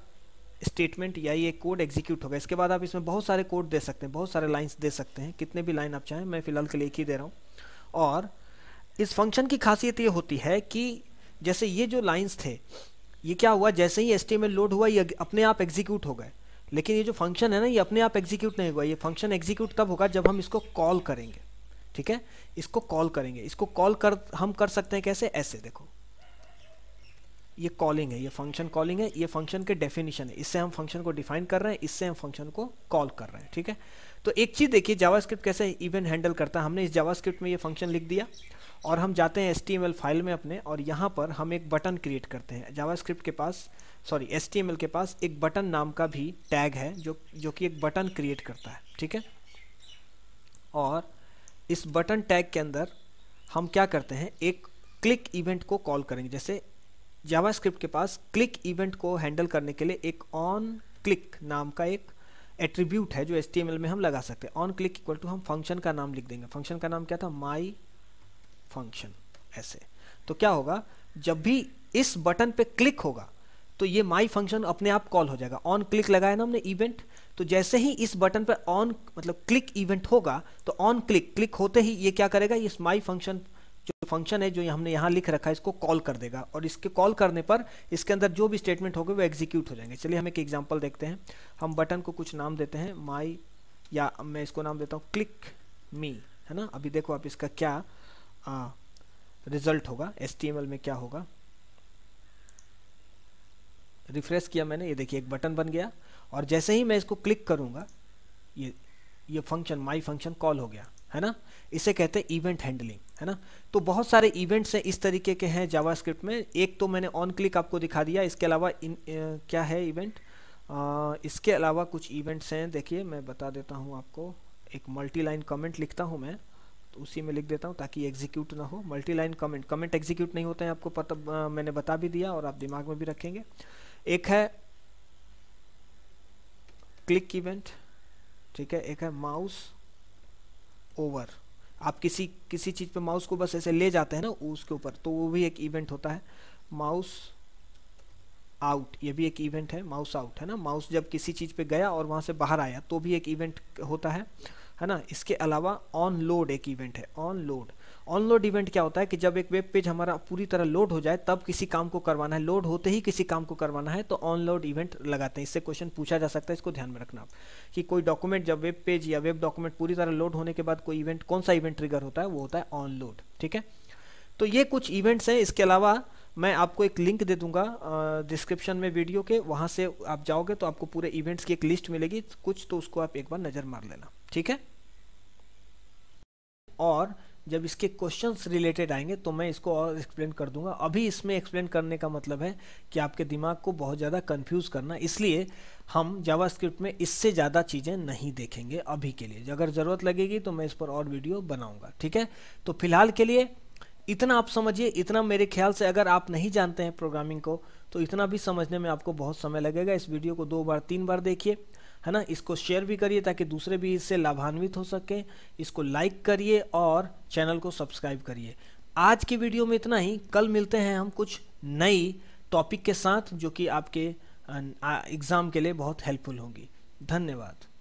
स्टेटमेंट या ये कोड एग्जीक्यूट होगा इसके बाद आप इसमें बहुत सारे कोड दे सकते हैं बहुत सारे लाइन्स दे सकते हैं कितने भी लाइन आप चाहें मैं फ़िलहाल के लिए एक ही दे रहा हूँ और इस फंक्शन की खासियत ये होती है कि जैसे ये जो लाइन्स थे ये क्या हुआ जैसे ही एस लोड हुआ ये अपने आप एग्जीक्यूट हो गए लेकिन ये जो फंक्शन है ना ये अपने आप एग्जीक्यूट नहीं हुआ ये फंक्शन एग्जीक्यूट तब होगा जब हम इसको कॉल करेंगे ठीक है इसको कॉल करेंगे इसको कॉल कर हम कर सकते हैं कैसे ऐसे देखो ये कॉलिंग है ये फंक्शन कॉलिंग है ये फंक्शन के डेफिनेशन है इससे हम फंक्शन को डिफाइन कर रहे हैं इससे हम फंक्शन को कॉल कर रहे हैं ठीक है तो एक चीज़ देखिए जावास्क्रिप्ट कैसे इवेंट हैंडल करता है हमने इस जावास्क्रिप्ट में ये फंक्शन लिख दिया और हम जाते हैं एस फाइल में अपने और यहाँ पर हम एक बटन क्रिएट करते हैं जावास्क्रिप्ट के पास सॉरी एस के पास एक बटन नाम का भी टैग है जो जो कि एक बटन क्रिएट करता है ठीक है और इस बटन टैग के अंदर हम क्या करते हैं एक क्लिक इवेंट को कॉल करेंगे जैसे जावास्क्रिप्ट के पास क्लिक इवेंट को हैंडल करने के लिए एक ऑन क्लिक नाम का एक एट्रीब्यूट है जो एस में हम लगा सकते हैं ऑन क्लिक इक्वल टू हम फंक्शन का नाम लिख देंगे फंक्शन का नाम क्या था माई फंक्शन ऐसे तो क्या होगा जब भी इस बटन पे क्लिक होगा तो ये माई फंक्शन अपने आप कॉल हो जाएगा ऑन क्लिक लगाया ना हमने इवेंट तो जैसे ही इस बटन पर ऑन मतलब क्लिक इवेंट होगा तो ऑन क्लिक क्लिक होते ही ये क्या करेगा इस माई फंक्शन जो फंक्शन है जो हमने यहाँ लिख रखा है इसको कॉल कर देगा और इसके कॉल करने पर इसके अंदर जो भी स्टेटमेंट होगा वो एग्जीक्यूट हो जाएंगे चलिए हम एक एग्जाम्पल देखते हैं हम बटन को कुछ नाम देते हैं माई या मैं इसको नाम देता हूँ क्लिक मी है ना अभी देखो आप इसका क्या रिजल्ट हाँ, होगा एस में क्या होगा रिफ्रेश किया मैंने ये देखिए एक बटन बन गया और जैसे ही मैं इसको क्लिक करूँगा ये ये फंक्शन माई फंक्शन कॉल हो गया है ना इसे कहते हैं इवेंट हैंडलिंग है ना तो बहुत सारे इवेंट्स हैं इस तरीके के हैं जावास्क्रिप्ट में एक तो मैंने ऑन क्लिक आपको दिखा दिया इसके अलावा इन ए, क्या है इवेंट आ, इसके अलावा कुछ इवेंट्स हैं देखिए मैं बता देता हूँ आपको एक मल्टी लाइन कमेंट लिखता हूँ मैं तो उसी में लिख देता हूँ ताकि एग्जीक्यूट ना हो multi line comment comment execute नहीं होते हैं आपको पता आ, मैंने बता भी दिया और आप दिमाग में भी रखेंगे एक है क्लिक इवेंट ठीक है एक है माउस ओवर आप किसी किसी चीज़ पे माउस को बस ऐसे ले जाते हैं ना उसके ऊपर तो वो भी एक इवेंट होता है माउस आउट ये भी एक इवेंट है माउस आउट है ना माउस जब किसी चीज़ पे गया और वहाँ से बाहर आया तो भी एक इवेंट होता है है ना इसके अलावा ऑन लोड एक इवेंट है on load on load event क्या होता है कि जब एक वेब पेज हमारा पूरी तरह लोड हो जाए तब किसी काम को करवाना है लोड होते ही किसी काम को करवाना है तो ऑन लोड इवेंट लगाते हैं इससे क्वेश्चन पूछा जा सकता है इसको ध्यान में रखना आप कि कोई डॉक्यूमेंट जब वेब पेज या वेब डॉक्यूमेंट पूरी तरह लोड होने के बाद कोई इवेंट कौन सा इवेंट ट्रिगर होता है वो होता है ऑन लोड ठीक है तो ये कुछ इवेंट्स हैं इसके अलावा मैं आपको एक लिंक दे दूंगा डिस्क्रिप्शन में वीडियो के वहाँ से आप जाओगे तो आपको पूरे इवेंट्स की एक लिस्ट मिलेगी कुछ तो उसको आप एक बार नज़र मार लेना ठीक है और जब इसके क्वेश्चंस रिलेटेड आएंगे तो मैं इसको और एक्सप्लेन कर दूंगा अभी इसमें एक्सप्लेन करने का मतलब है कि आपके दिमाग को बहुत ज़्यादा कंफ्यूज करना इसलिए हम जावास्क्रिप्ट में इससे ज़्यादा चीज़ें नहीं देखेंगे अभी के लिए अगर ज़रूरत लगेगी तो मैं इस पर और वीडियो बनाऊँगा ठीक है तो फिलहाल के लिए इतना आप समझिए इतना मेरे ख्याल से अगर आप नहीं जानते हैं प्रोग्रामिंग को तो इतना भी समझने में आपको बहुत समय लगेगा इस वीडियो को दो बार तीन बार देखिए है ना इसको शेयर भी करिए ताकि दूसरे भी इससे लाभान्वित हो सकें इसको लाइक करिए और चैनल को सब्सक्राइब करिए आज की वीडियो में इतना ही कल मिलते हैं हम कुछ नई टॉपिक के साथ जो कि आपके एग्ज़ाम के लिए बहुत हेल्पफुल होगी धन्यवाद